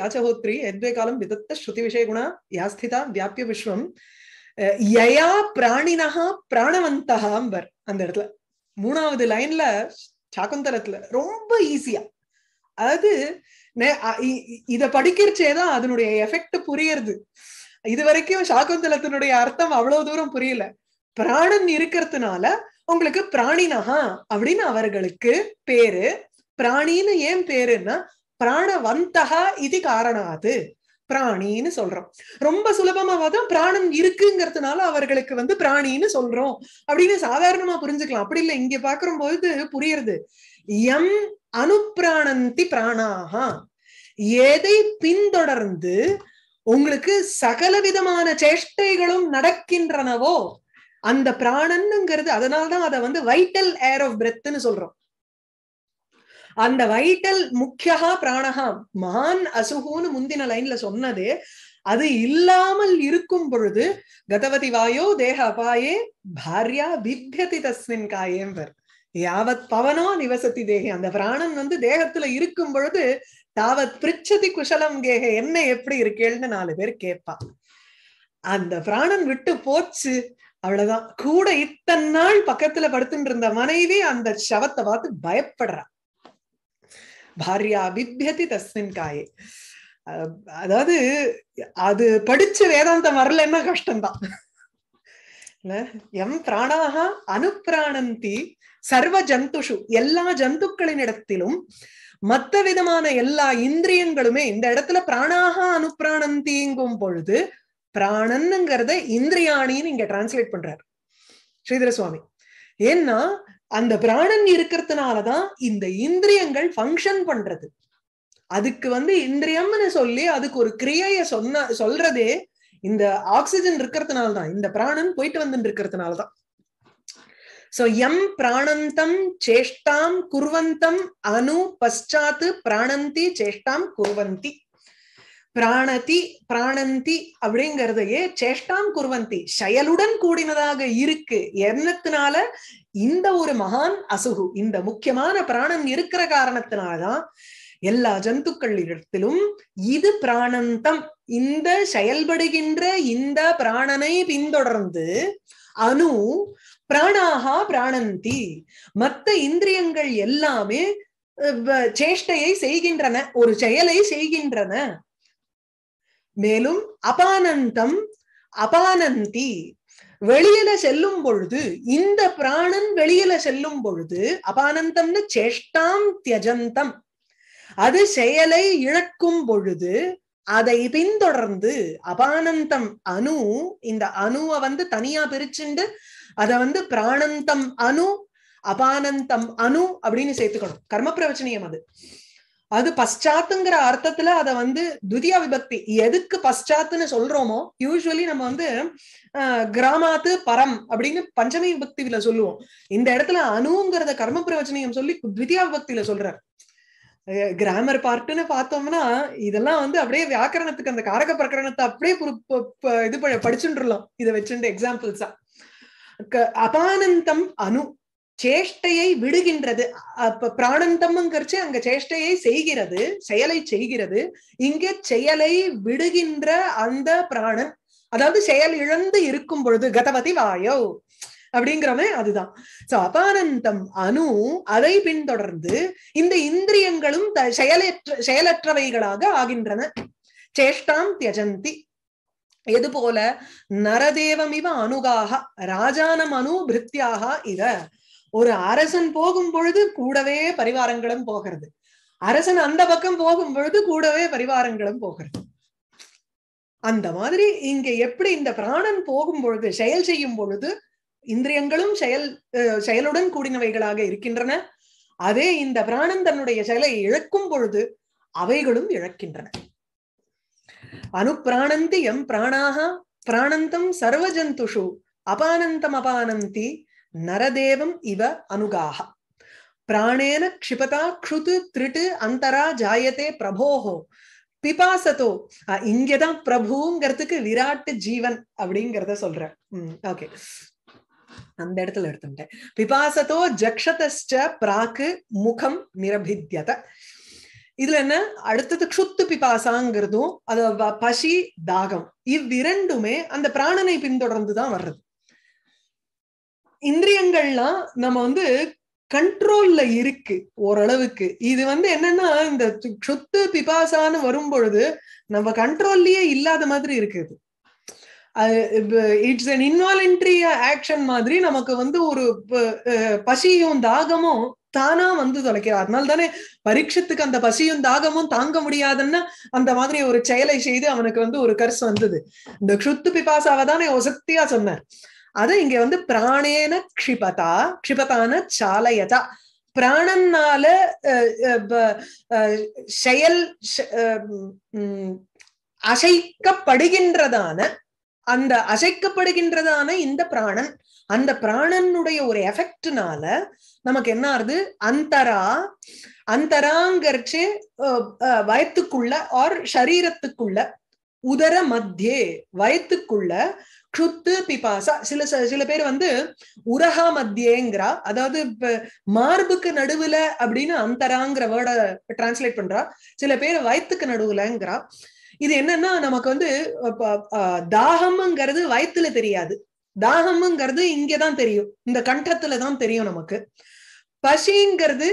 எத்வே காலம் விதத்த ஸ்ருதி விஷயகுணா யா யாஸ்திதா வியாபிய விஸ்வம் யயா பிராணவந்தா அம்பர் அந்த இடத்துல மூணாவது லைன்ல சாக்குந்தரத்துல ரொம்ப ஈஸியா அது இத படிக்கிறச்சேதான் அதனுடைய எஃபெக்ட் புரியறது இது வரைக்கும் சாக்குந்தலத்தினுடைய அர்த்தம் அவ்வளவு தூரம் புரியல பிராணன் இருக்கிறதுனால உங்களுக்கு பிராணினகா அப்படின்னு அவர்களுக்கு பேரு பிராணின்னு ஏன் பேருன்னா பிராணவந்தகா இது காரணாது பிராணின்னு சொல்றோம் ரொம்ப சுலபமாவதான் பிராணம் இருக்குங்கிறதுனால அவர்களுக்கு வந்து பிராணின்னு சொல்றோம் அப்படின்னு சாதாரணமா புரிஞ்சுக்கலாம் அப்படி இல்லை இங்க பாக்குற போது புரியுறது எம் அனுப்பிராணந்தி பிராணாகா எதை பின்தொடர்ந்து உங்களுக்கு சகல விதமான சேஷ்டைகளும் நடக்கின்றனவோ அந்த பிராணன்ங்கிறது அதனாலதான் அதை வந்து வைட்டல் ஏர் ஆஃப் பிரெத்னு சொல்றோம் அந்த வைட்டல் முக்கியகா பிராணகா மான் அசுகுன்னு முந்தின லைன்ல சொன்னது அது இல்லாமல் இருக்கும் பொழுது கதவதி வாயோ தேக அபாயே பாரியா வித்தியதி தஸ்மின் காயேம்பர் யாவத் பவனோ நிவசதி தேகி அந்த பிராணன் வந்து தேகத்துல இருக்கும் பொழுது தாவத் பிரிச்சதி குஷலம் கேக என்ன எப்படி இருக்கேன்னு நாலு பேர் கேட்பா அந்த பிராணன் விட்டு போச்சு அவ்வளவுதான் கூட இத்தனை நாள் பக்கத்துல படுத்துட்டு இருந்த மனைவி அந்த சவத்தை பார்த்து பயப்படுறா பாரியா வித்யதி தஸ்மின் காயே அதாவது அது படிச்சு வேதாந்தம் வரலன்னா கஷ்டம்தான் எம் பிராணாக அனுப்பிராணந்தி சர்வ ஜந்துஷு எல்லா ஜந்துக்களின் இடத்திலும் மத்த விதமான எல்லா இந்திரியங்களுமே இந்த இடத்துல பிராணாக அனுப்பிராணந்திங்கும் பொழுது பிராணன்னுங்கிறத இந்திரியாணின்னு இங்க டிரான்ஸ்லேட் பண்றாரு ஸ்ரீதர சுவாமி ஏன்னா அந்த பிராணன் இருக்கிறதுனாலதான் இந்த இந்திரியங்கள் ஃபங்க்ஷன் பண்றது அதுக்கு வந்து இந்திரியம்னு சொல்லி அதுக்கு ஒரு கிரியைய சொன்ன சொல்றதே இந்த ஆக்சிஜன் இருக்கிறதுனால தான் இந்த பிராணன் போயிட்டு வந்துட்டு இருக்கிறதுனால தான் சோ எம் பிராணந்தம் சேஷ்டாம் குர்வந்தம் அனு பஷாத்து பிராணந்தி சேஷ்டாம் குர்வந்தி பிராணதி பிராணந்தி அப்படிங்கறதையே சேஷ்டாம் குர்வந்தி செயலுடன் கூடினதாக இருக்கு என்னத்தினால இந்த ஒரு மகான் அசுகு இந்த முக்கியமான பிராணன் இருக்கிற காரணத்தினால்தான் எல்லா ஜந்துக்கள் இடத்திலும் இது பிராணந்தம் இந்த செயல்படுகின்ற இந்த பிராணனை பின்தொடர்ந்து அணு பிராணாகா பிராணந்தி மத்த இந்திரியங்கள் எல்லாமே சேஷ்டையை செய்கின்றன ஒரு செயலை செய்கின்றன மேலும் அபானந்தம் அபானந்தி வெளியில செல்லும் பொழுது இந்த பிராணன் வெளியில செல்லும் பொழுது அபானந்தம்னு சேஷ்டாம் தியஜந்தம் அது செயலை இழக்கும் பொழுது அதை பின்தொடர்ந்து அபானந்தம் அணு இந்த அணுவை வந்து தனியா பிரிச்சுண்டு அதை வந்து பிராணந்தம் அணு அபானந்தம் அணு அப்படின்னு சேர்த்துக்கணும் கர்ம பிரவச்சனியம் அது அது பஷாத்துங்கிற அர்த்தத்துல அத வந்து துதியா விபக்தி எதுக்கு பஷாத்துன்னு சொல்றோமோ யூஸ்வலி நம்ம வந்து கிராமாத்து பரம் அப்படின்னு பஞ்சமி விபக்தியில சொல்லுவோம் இந்த இடத்துல அணுங்கிறத கர்ம பிரவச்சனையும் சொல்லி துதியா விபக்தியில சொல்ற கிராமர் பார்ட்டுன்னு பார்த்தோம்னா இதெல்லாம் வந்து அப்படியே வியாக்கரணத்துக்கு அந்த காரக பிரகரணத்தை அப்படியே இது படிச்சுட்டுலாம் இதை வச்சுட்டு எக்ஸாம்பிள்ஸா அபானந்தம் அணு சேஷ்டையை விடுகின்றது அப்ப பிராணந்தம்ங்கிறச்சு அங்க சேஷ்டையை செய்கிறது செயலை செய்கிறது இங்கே செயலை விடுகின்ற அந்த பிராணன் அதாவது செயல் இழந்து இருக்கும் பொழுது கதவதி வாயோ அப்படிங்கிறவன் அதுதான் சோ அபானந்தம் அணு அதை பின்தொடர்ந்து இந்த இந்திரியங்களும் செயலற்ற செயலற்றவைகளாக ஆகின்றன சேஷ்டாம் தியஜந்தி எது போல நரதேவம் இவ அணுகாக ராஜானம் அணு பிருத்தியாக இவ ஒரு அரசன் போகும் பொழுது கூடவே பரிவாரங்களும் போகிறது அரசன் அந்த பக்கம் போகும் பொழுது கூடவே பரிவாரங்களும் போகிறது அந்த மாதிரி இங்க எப்படி இந்த பிராணன் போகும் பொழுது செயல் செய்யும் பொழுது இந்திரியங்களும் செயல் செயலுடன் கூடினவைகளாக இருக்கின்றன அதே இந்த பிராணன் தன்னுடைய செயலை இழக்கும் பொழுது அவைகளும் இழக்கின்றன அனுப்பிராணந்தி எம் பிராணாக பிராணந்தம் சர்வஜந்துஷு அபானந்தம் அபானந்தி நரதேவம் இவ அனுகாக பிராணேன க்ஷிபதா க்ஷுது திருட்டு அந்தரா ஜாயத்தே பிரபோகோ பிபாசதோ இங்கதான் பிரபுங்கிறதுக்கு விராட்டு ஜீவன் அப்படிங்கிறத சொல்றேன் ஓகே அந்த இடத்துல எடுத்துட்டேன் பிபாசதோ ஜக்ஷதஸ்ட பிராக்கு முகம் நிரபித்யத இதுல என்ன அடுத்தது க்ஷுத்து பிபாசாங்கிறதும் அது பசி தாகம் இவ்விரண்டுமே அந்த பிராணனை பின்தொடர்ந்துதான் வர்றது இந்திரியங்கள்லாம் நம்ம வந்து கண்ட்ரோல்ல இருக்கு ஓரளவுக்கு இது வந்து என்னன்னா இந்த சுத்து பிபாசான்னு வரும் பொழுது நம்ம கண்ட்ரோல்லயே இல்லாத மாதிரி இருக்குது இட்ஸ் அன் இன்வாலன்ட்ரி ஆக்ஷன் மாதிரி நமக்கு வந்து ஒரு பசியும் தாகமும் தானா வந்து தொலைக்கிற அதனால தானே பரீட்சத்துக்கு அந்த பசியும் தாகமும் தாங்க முடியாதுன்னு அந்த மாதிரி ஒரு செயலை செய்து அவனுக்கு வந்து ஒரு கர்ஸ் வந்தது இந்த சுத்து பிபாசாவை தானே ஒசக்தியா சொன்னேன் அது இங்க வந்து பிராணேன க்ஷிபதா க்ஷிபதான சாலயதா பிராணன்னால செயல் அசைக்கப்படுகின்றதான அந்த அசைக்கப்படுகின்றதான இந்த பிராணன் அந்த பிராணனுடைய ஒரு எஃபெக்ட்னால நமக்கு என்ன ஆகுது அந்தரா அந்தராங்கிறச்சு வயத்துக்குள்ள ஆர் சரீரத்துக்குள்ள உதர மத்தியே வயத்துக்குள்ள க்ஷுத்து பிபாசா சில சில பேர் வந்து உரகா மத்தியேங்கிறா அதாவது இப்ப மார்புக்கு நடுவுல அப்படின்னு அந்தராங்கிற வேர்டை டிரான்ஸ்லேட் பண்றா சில பேர் வயத்துக்கு நடுவுலங்கிறா இது என்னன்னா நமக்கு வந்து தாகம்ங்கிறது வயத்துல தெரியாது தாகம்ங்கிறது இங்கதான் தெரியும் இந்த கண்டத்துல தான் தெரியும் நமக்கு பசிங்கிறது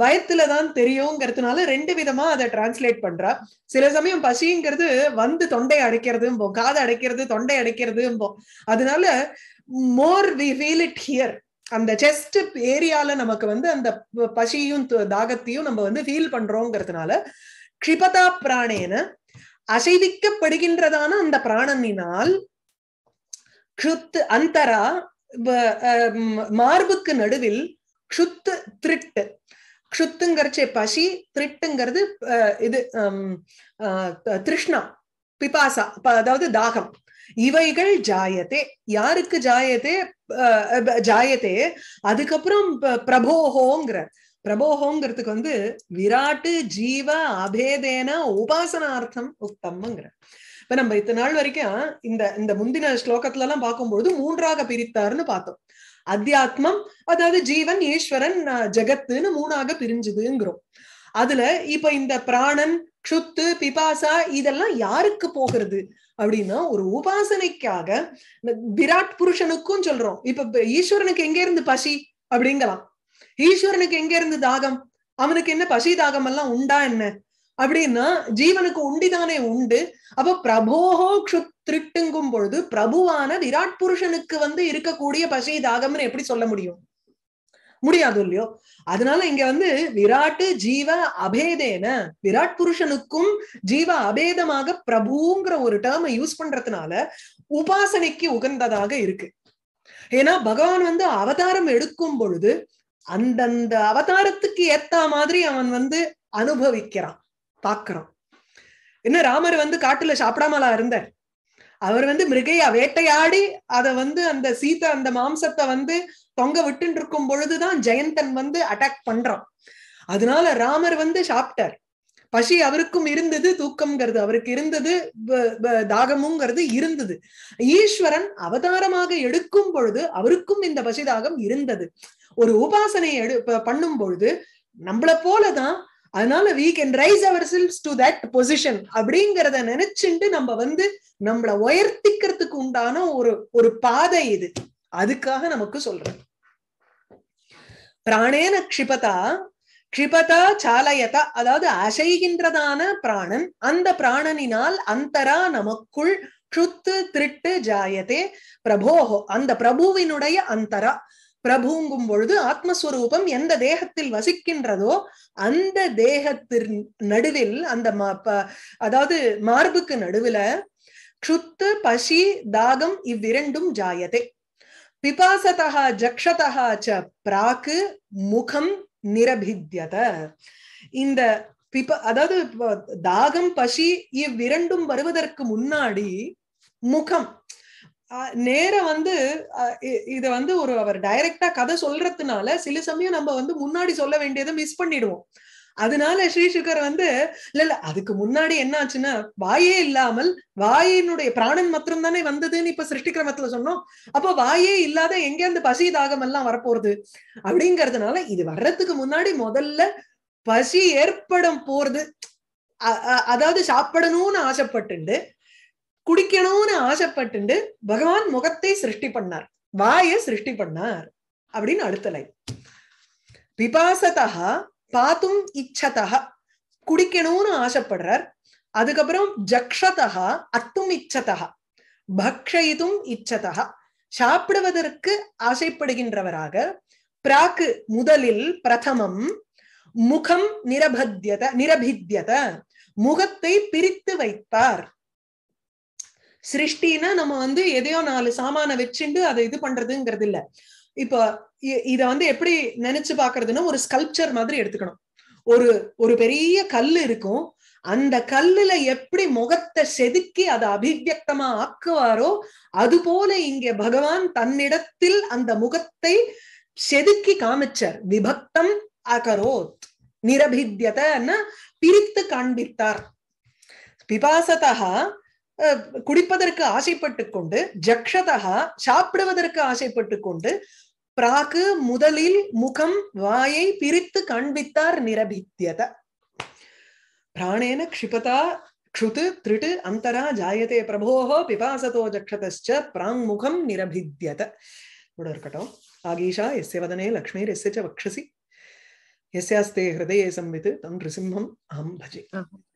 பயத்துலதான் தெரியுங்கிறதுனால ரெண்டு விதமா அதை டிரான்ஸ்லேட் பண்றா சில சமயம் பசிங்கிறது வந்து தொண்டை அடைக்கிறது காதை அடைக்கிறது தொண்டை அடைக்கிறதும்போம் அதனால more we feel it here அந்த செஸ்ட் ஏரியால நமக்கு வந்து அந்த பசியும் தாகத்தையும் நம்ம வந்து ஃபீல் பண்றோங்கிறதுனால க்ஷிபதா பிராணேன அசைவிக்கப்படுகின்றதான அந்த பிராணனினால் க்ஷுத் அந்தரா மார்புக்கு நடுவில் க்ஷுத் திருட்டு க்ஷுத்துங்கிறச்சே பசி திருட்டுங்கிறது இது திருஷ்ணா பிபாசா அதாவது தாகம் இவைகள் ஜாயத்தே யாருக்கு ஜாயத்தே ஜாயத்தே அதுக்கப்புறம் பிரபோகோங்கிற பிரபோகோங்கிறதுக்கு வந்து விராட்டு ஜீவ அபேதேன உபாசனார்த்தம் உத்தம்ங்கிற இப்ப நம்ம இத்தனை நாள் வரைக்கும் இந்த இந்த முந்தின ஸ்லோகத்துல எல்லாம் பார்க்கும்போது மூன்றாக பிரித்தாருன்னு பார்த்தோம் அத்தியாத்மம் அதாவது ஜீவன் ஈஸ்வரன் ஜெகத்துன்னு மூணாக பிரிஞ்சுதுங்கிறோம் அதுல இப்ப இந்த பிராணன் க்ஷுத்து பிபாசா இதெல்லாம் யாருக்கு போகிறது அப்படின்னா ஒரு உபாசனைக்காக விராட் புருஷனுக்கும் சொல்றோம் இப்ப ஈஸ்வரனுக்கு எங்க இருந்து பசி அப்படிங்கலாம் ஈஸ்வரனுக்கு எங்க இருந்து தாகம் அவனுக்கு என்ன பசி தாகம் எல்லாம் உண்டா என்ன அப்படின்னா ஜீவனுக்கு உண்டிதானே உண்டு அப்ப பிரபோகோ திருட்டுங்கும் பொழுது பிரபுவான விராட் புருஷனுக்கு வந்து இருக்கக்கூடிய பசி தாகம்னு எப்படி சொல்ல முடியும் முடியாது இல்லையோ அதனால இங்க வந்து விராட்டு ஜீவ அபேதேன விராட் புருஷனுக்கும் ஜீவ அபேதமாக பிரபுங்கிற ஒரு டேர்மை யூஸ் பண்றதுனால உபாசனைக்கு உகந்ததாக இருக்கு ஏன்னா பகவான் வந்து அவதாரம் எடுக்கும் பொழுது அந்தந்த அவதாரத்துக்கு ஏத்த மாதிரி அவன் வந்து அனுபவிக்கிறான் பாக்குறோம் இன்னும் ராமர் வந்து காட்டுல சாப்பிடாமலா இருந்தார் அவர் வந்து மிருகையா வேட்டையாடி அத வந்து அந்த சீத்த அந்த மாம்சத்தை வந்து தொங்க விட்டுன்னு இருக்கும் பொழுதுதான் ஜெயந்தன் வந்து அட்டாக் பண்றான் அதனால ராமர் வந்து சாப்பிட்டார் பசி அவருக்கும் இருந்தது தூக்கம்ங்கிறது அவருக்கு இருந்தது தாகமுங்கிறது இருந்தது ஈஸ்வரன் அவதாரமாக எடுக்கும் பொழுது அவருக்கும் இந்த பசிதாகம் இருந்தது ஒரு உபாசனை எடு பண்ணும் பொழுது நம்மள போலதான் அதனால we can raise ourselves to that position அப்படிங்கிறத நினைச்சுட்டு நம்ம வந்து நம்மள உயர்த்திக்கிறதுக்கு உண்டான ஒரு ஒரு பாதை இது அதுக்காக நமக்கு சொல்றேன் பிராணேன க்ஷிபதா க்ஷிபதா சாலயதா அதாவது அசைகின்றதான பிராணன் அந்த பிராணனினால் அந்தரா நமக்குள் க்ஷுத்து திருட்டு ஜாயதே பிரபோஹோ அந்த பிரபுவினுடைய அந்தரா பிரபுங்கும் பொழுது ஆத்மஸ்வரூபம் எந்த தேகத்தில் வசிக்கின்றதோ அந்த தேகத்தின் நடுவில் அந்த அதாவது மார்புக்கு நடுவுல க்ஷுத்து பசி தாகம் இவ்விரண்டும் ஜாயதே பிபாசதா ஜக்ஷதா ச பிராக்கு முகம் நிரபித்யத இந்த பிப அதாவது தாகம் பசி இவ்விரண்டும் வருவதற்கு முன்னாடி முகம் நேரம் வந்து இத வந்து ஒரு அவர் டைரக்டா கதை சொல்றதுனால சில சமயம் நம்ம வந்து முன்னாடி சொல்ல வேண்டியதை மிஸ் பண்ணிடுவோம் அதனால ஸ்ரீசுகர் வந்து இல்ல இல்ல அதுக்கு முன்னாடி என்ன ஆச்சுன்னா வாயே இல்லாமல் வாயினுடைய பிராணன் மாத்திரம் தானே வந்ததுன்னு இப்ப சிருஷ்டிக்கிரமத்துல சொன்னோம் அப்ப வாயே இல்லாத எங்க அந்த பசி தாகம் எல்லாம் வரப்போறது அப்படிங்கறதுனால இது வர்றதுக்கு முன்னாடி முதல்ல பசி ஏற்படும் போறது அதாவது சாப்பிடணும்னு ஆசைப்பட்டுண்டு குடிக்கணும்னு ஆசைப்பட்டு பகவான் முகத்தை சிருஷ்டி பண்ணார் வாய சிருஷ்டி பண்ணார் அப்படின்னு அடுத்த லைன் பிபாசதா பாத்தும் இச்சதா குடிக்கணும்னு ஆசைப்படுறார் அதுக்கப்புறம் ஜக்ஷதா அத்தும் இச்சதா பக்ஷயிதும் இச்சதா சாப்பிடுவதற்கு ஆசைப்படுகின்றவராக பிராக்கு முதலில் பிரதமம் முகம் நிரபத்தியத நிரபித்தியத முகத்தை பிரித்து வைத்தார் சிருஷ்டினா நம்ம வந்து எதையோ நாலு சாமான வச்சுண்டு அதை இது பண்றதுங்கிறது இல்ல இப்போ இத வந்து எப்படி நினைச்சு பாக்குறதுன்னா ஒரு ஸ்கல்ப்சர் மாதிரி எடுத்துக்கணும் ஒரு ஒரு பெரிய கல் இருக்கும் அந்த கல்லுல எப்படி முகத்தை செதுக்கி அதை அபிவியக்தமா ஆக்குவாரோ அது போல இங்கே பகவான் தன்னிடத்தில் அந்த முகத்தை செதுக்கி காமிச்சார் விபக்தம் அகரோத் நிரபித்தியத பிரித்து காண்பித்தார் பிபாசதா குடிப்பதற்கு ஆசைப்பட்டு கொண்டு ஜக்ஷதா சாப்பிடுவதற்கு ஆசைப்பட்டு கொண்டு பிராகு முதலில் முகம் வாயை பிரித்து காண்பித்தார் நிரபித்தியத பிராணேன க்ஷிபதா க்ஷுது திருட்டு அந்தரா ஜாயதே பிரபோகோ பிபாசதோ ஜக்ஷதச்ச பிராங்முகம் நிரபித்தியத ഇവിടെ ഇരിക്കട്ടും ആഗീഷ യസ്യ വദനേ ലക്ഷ്മീർ യസ്യ ച വക്ഷസി യസ്യാസ്തേ ഹൃദയേ സംവിത് തം നൃസിംഹം അഹം ഭജി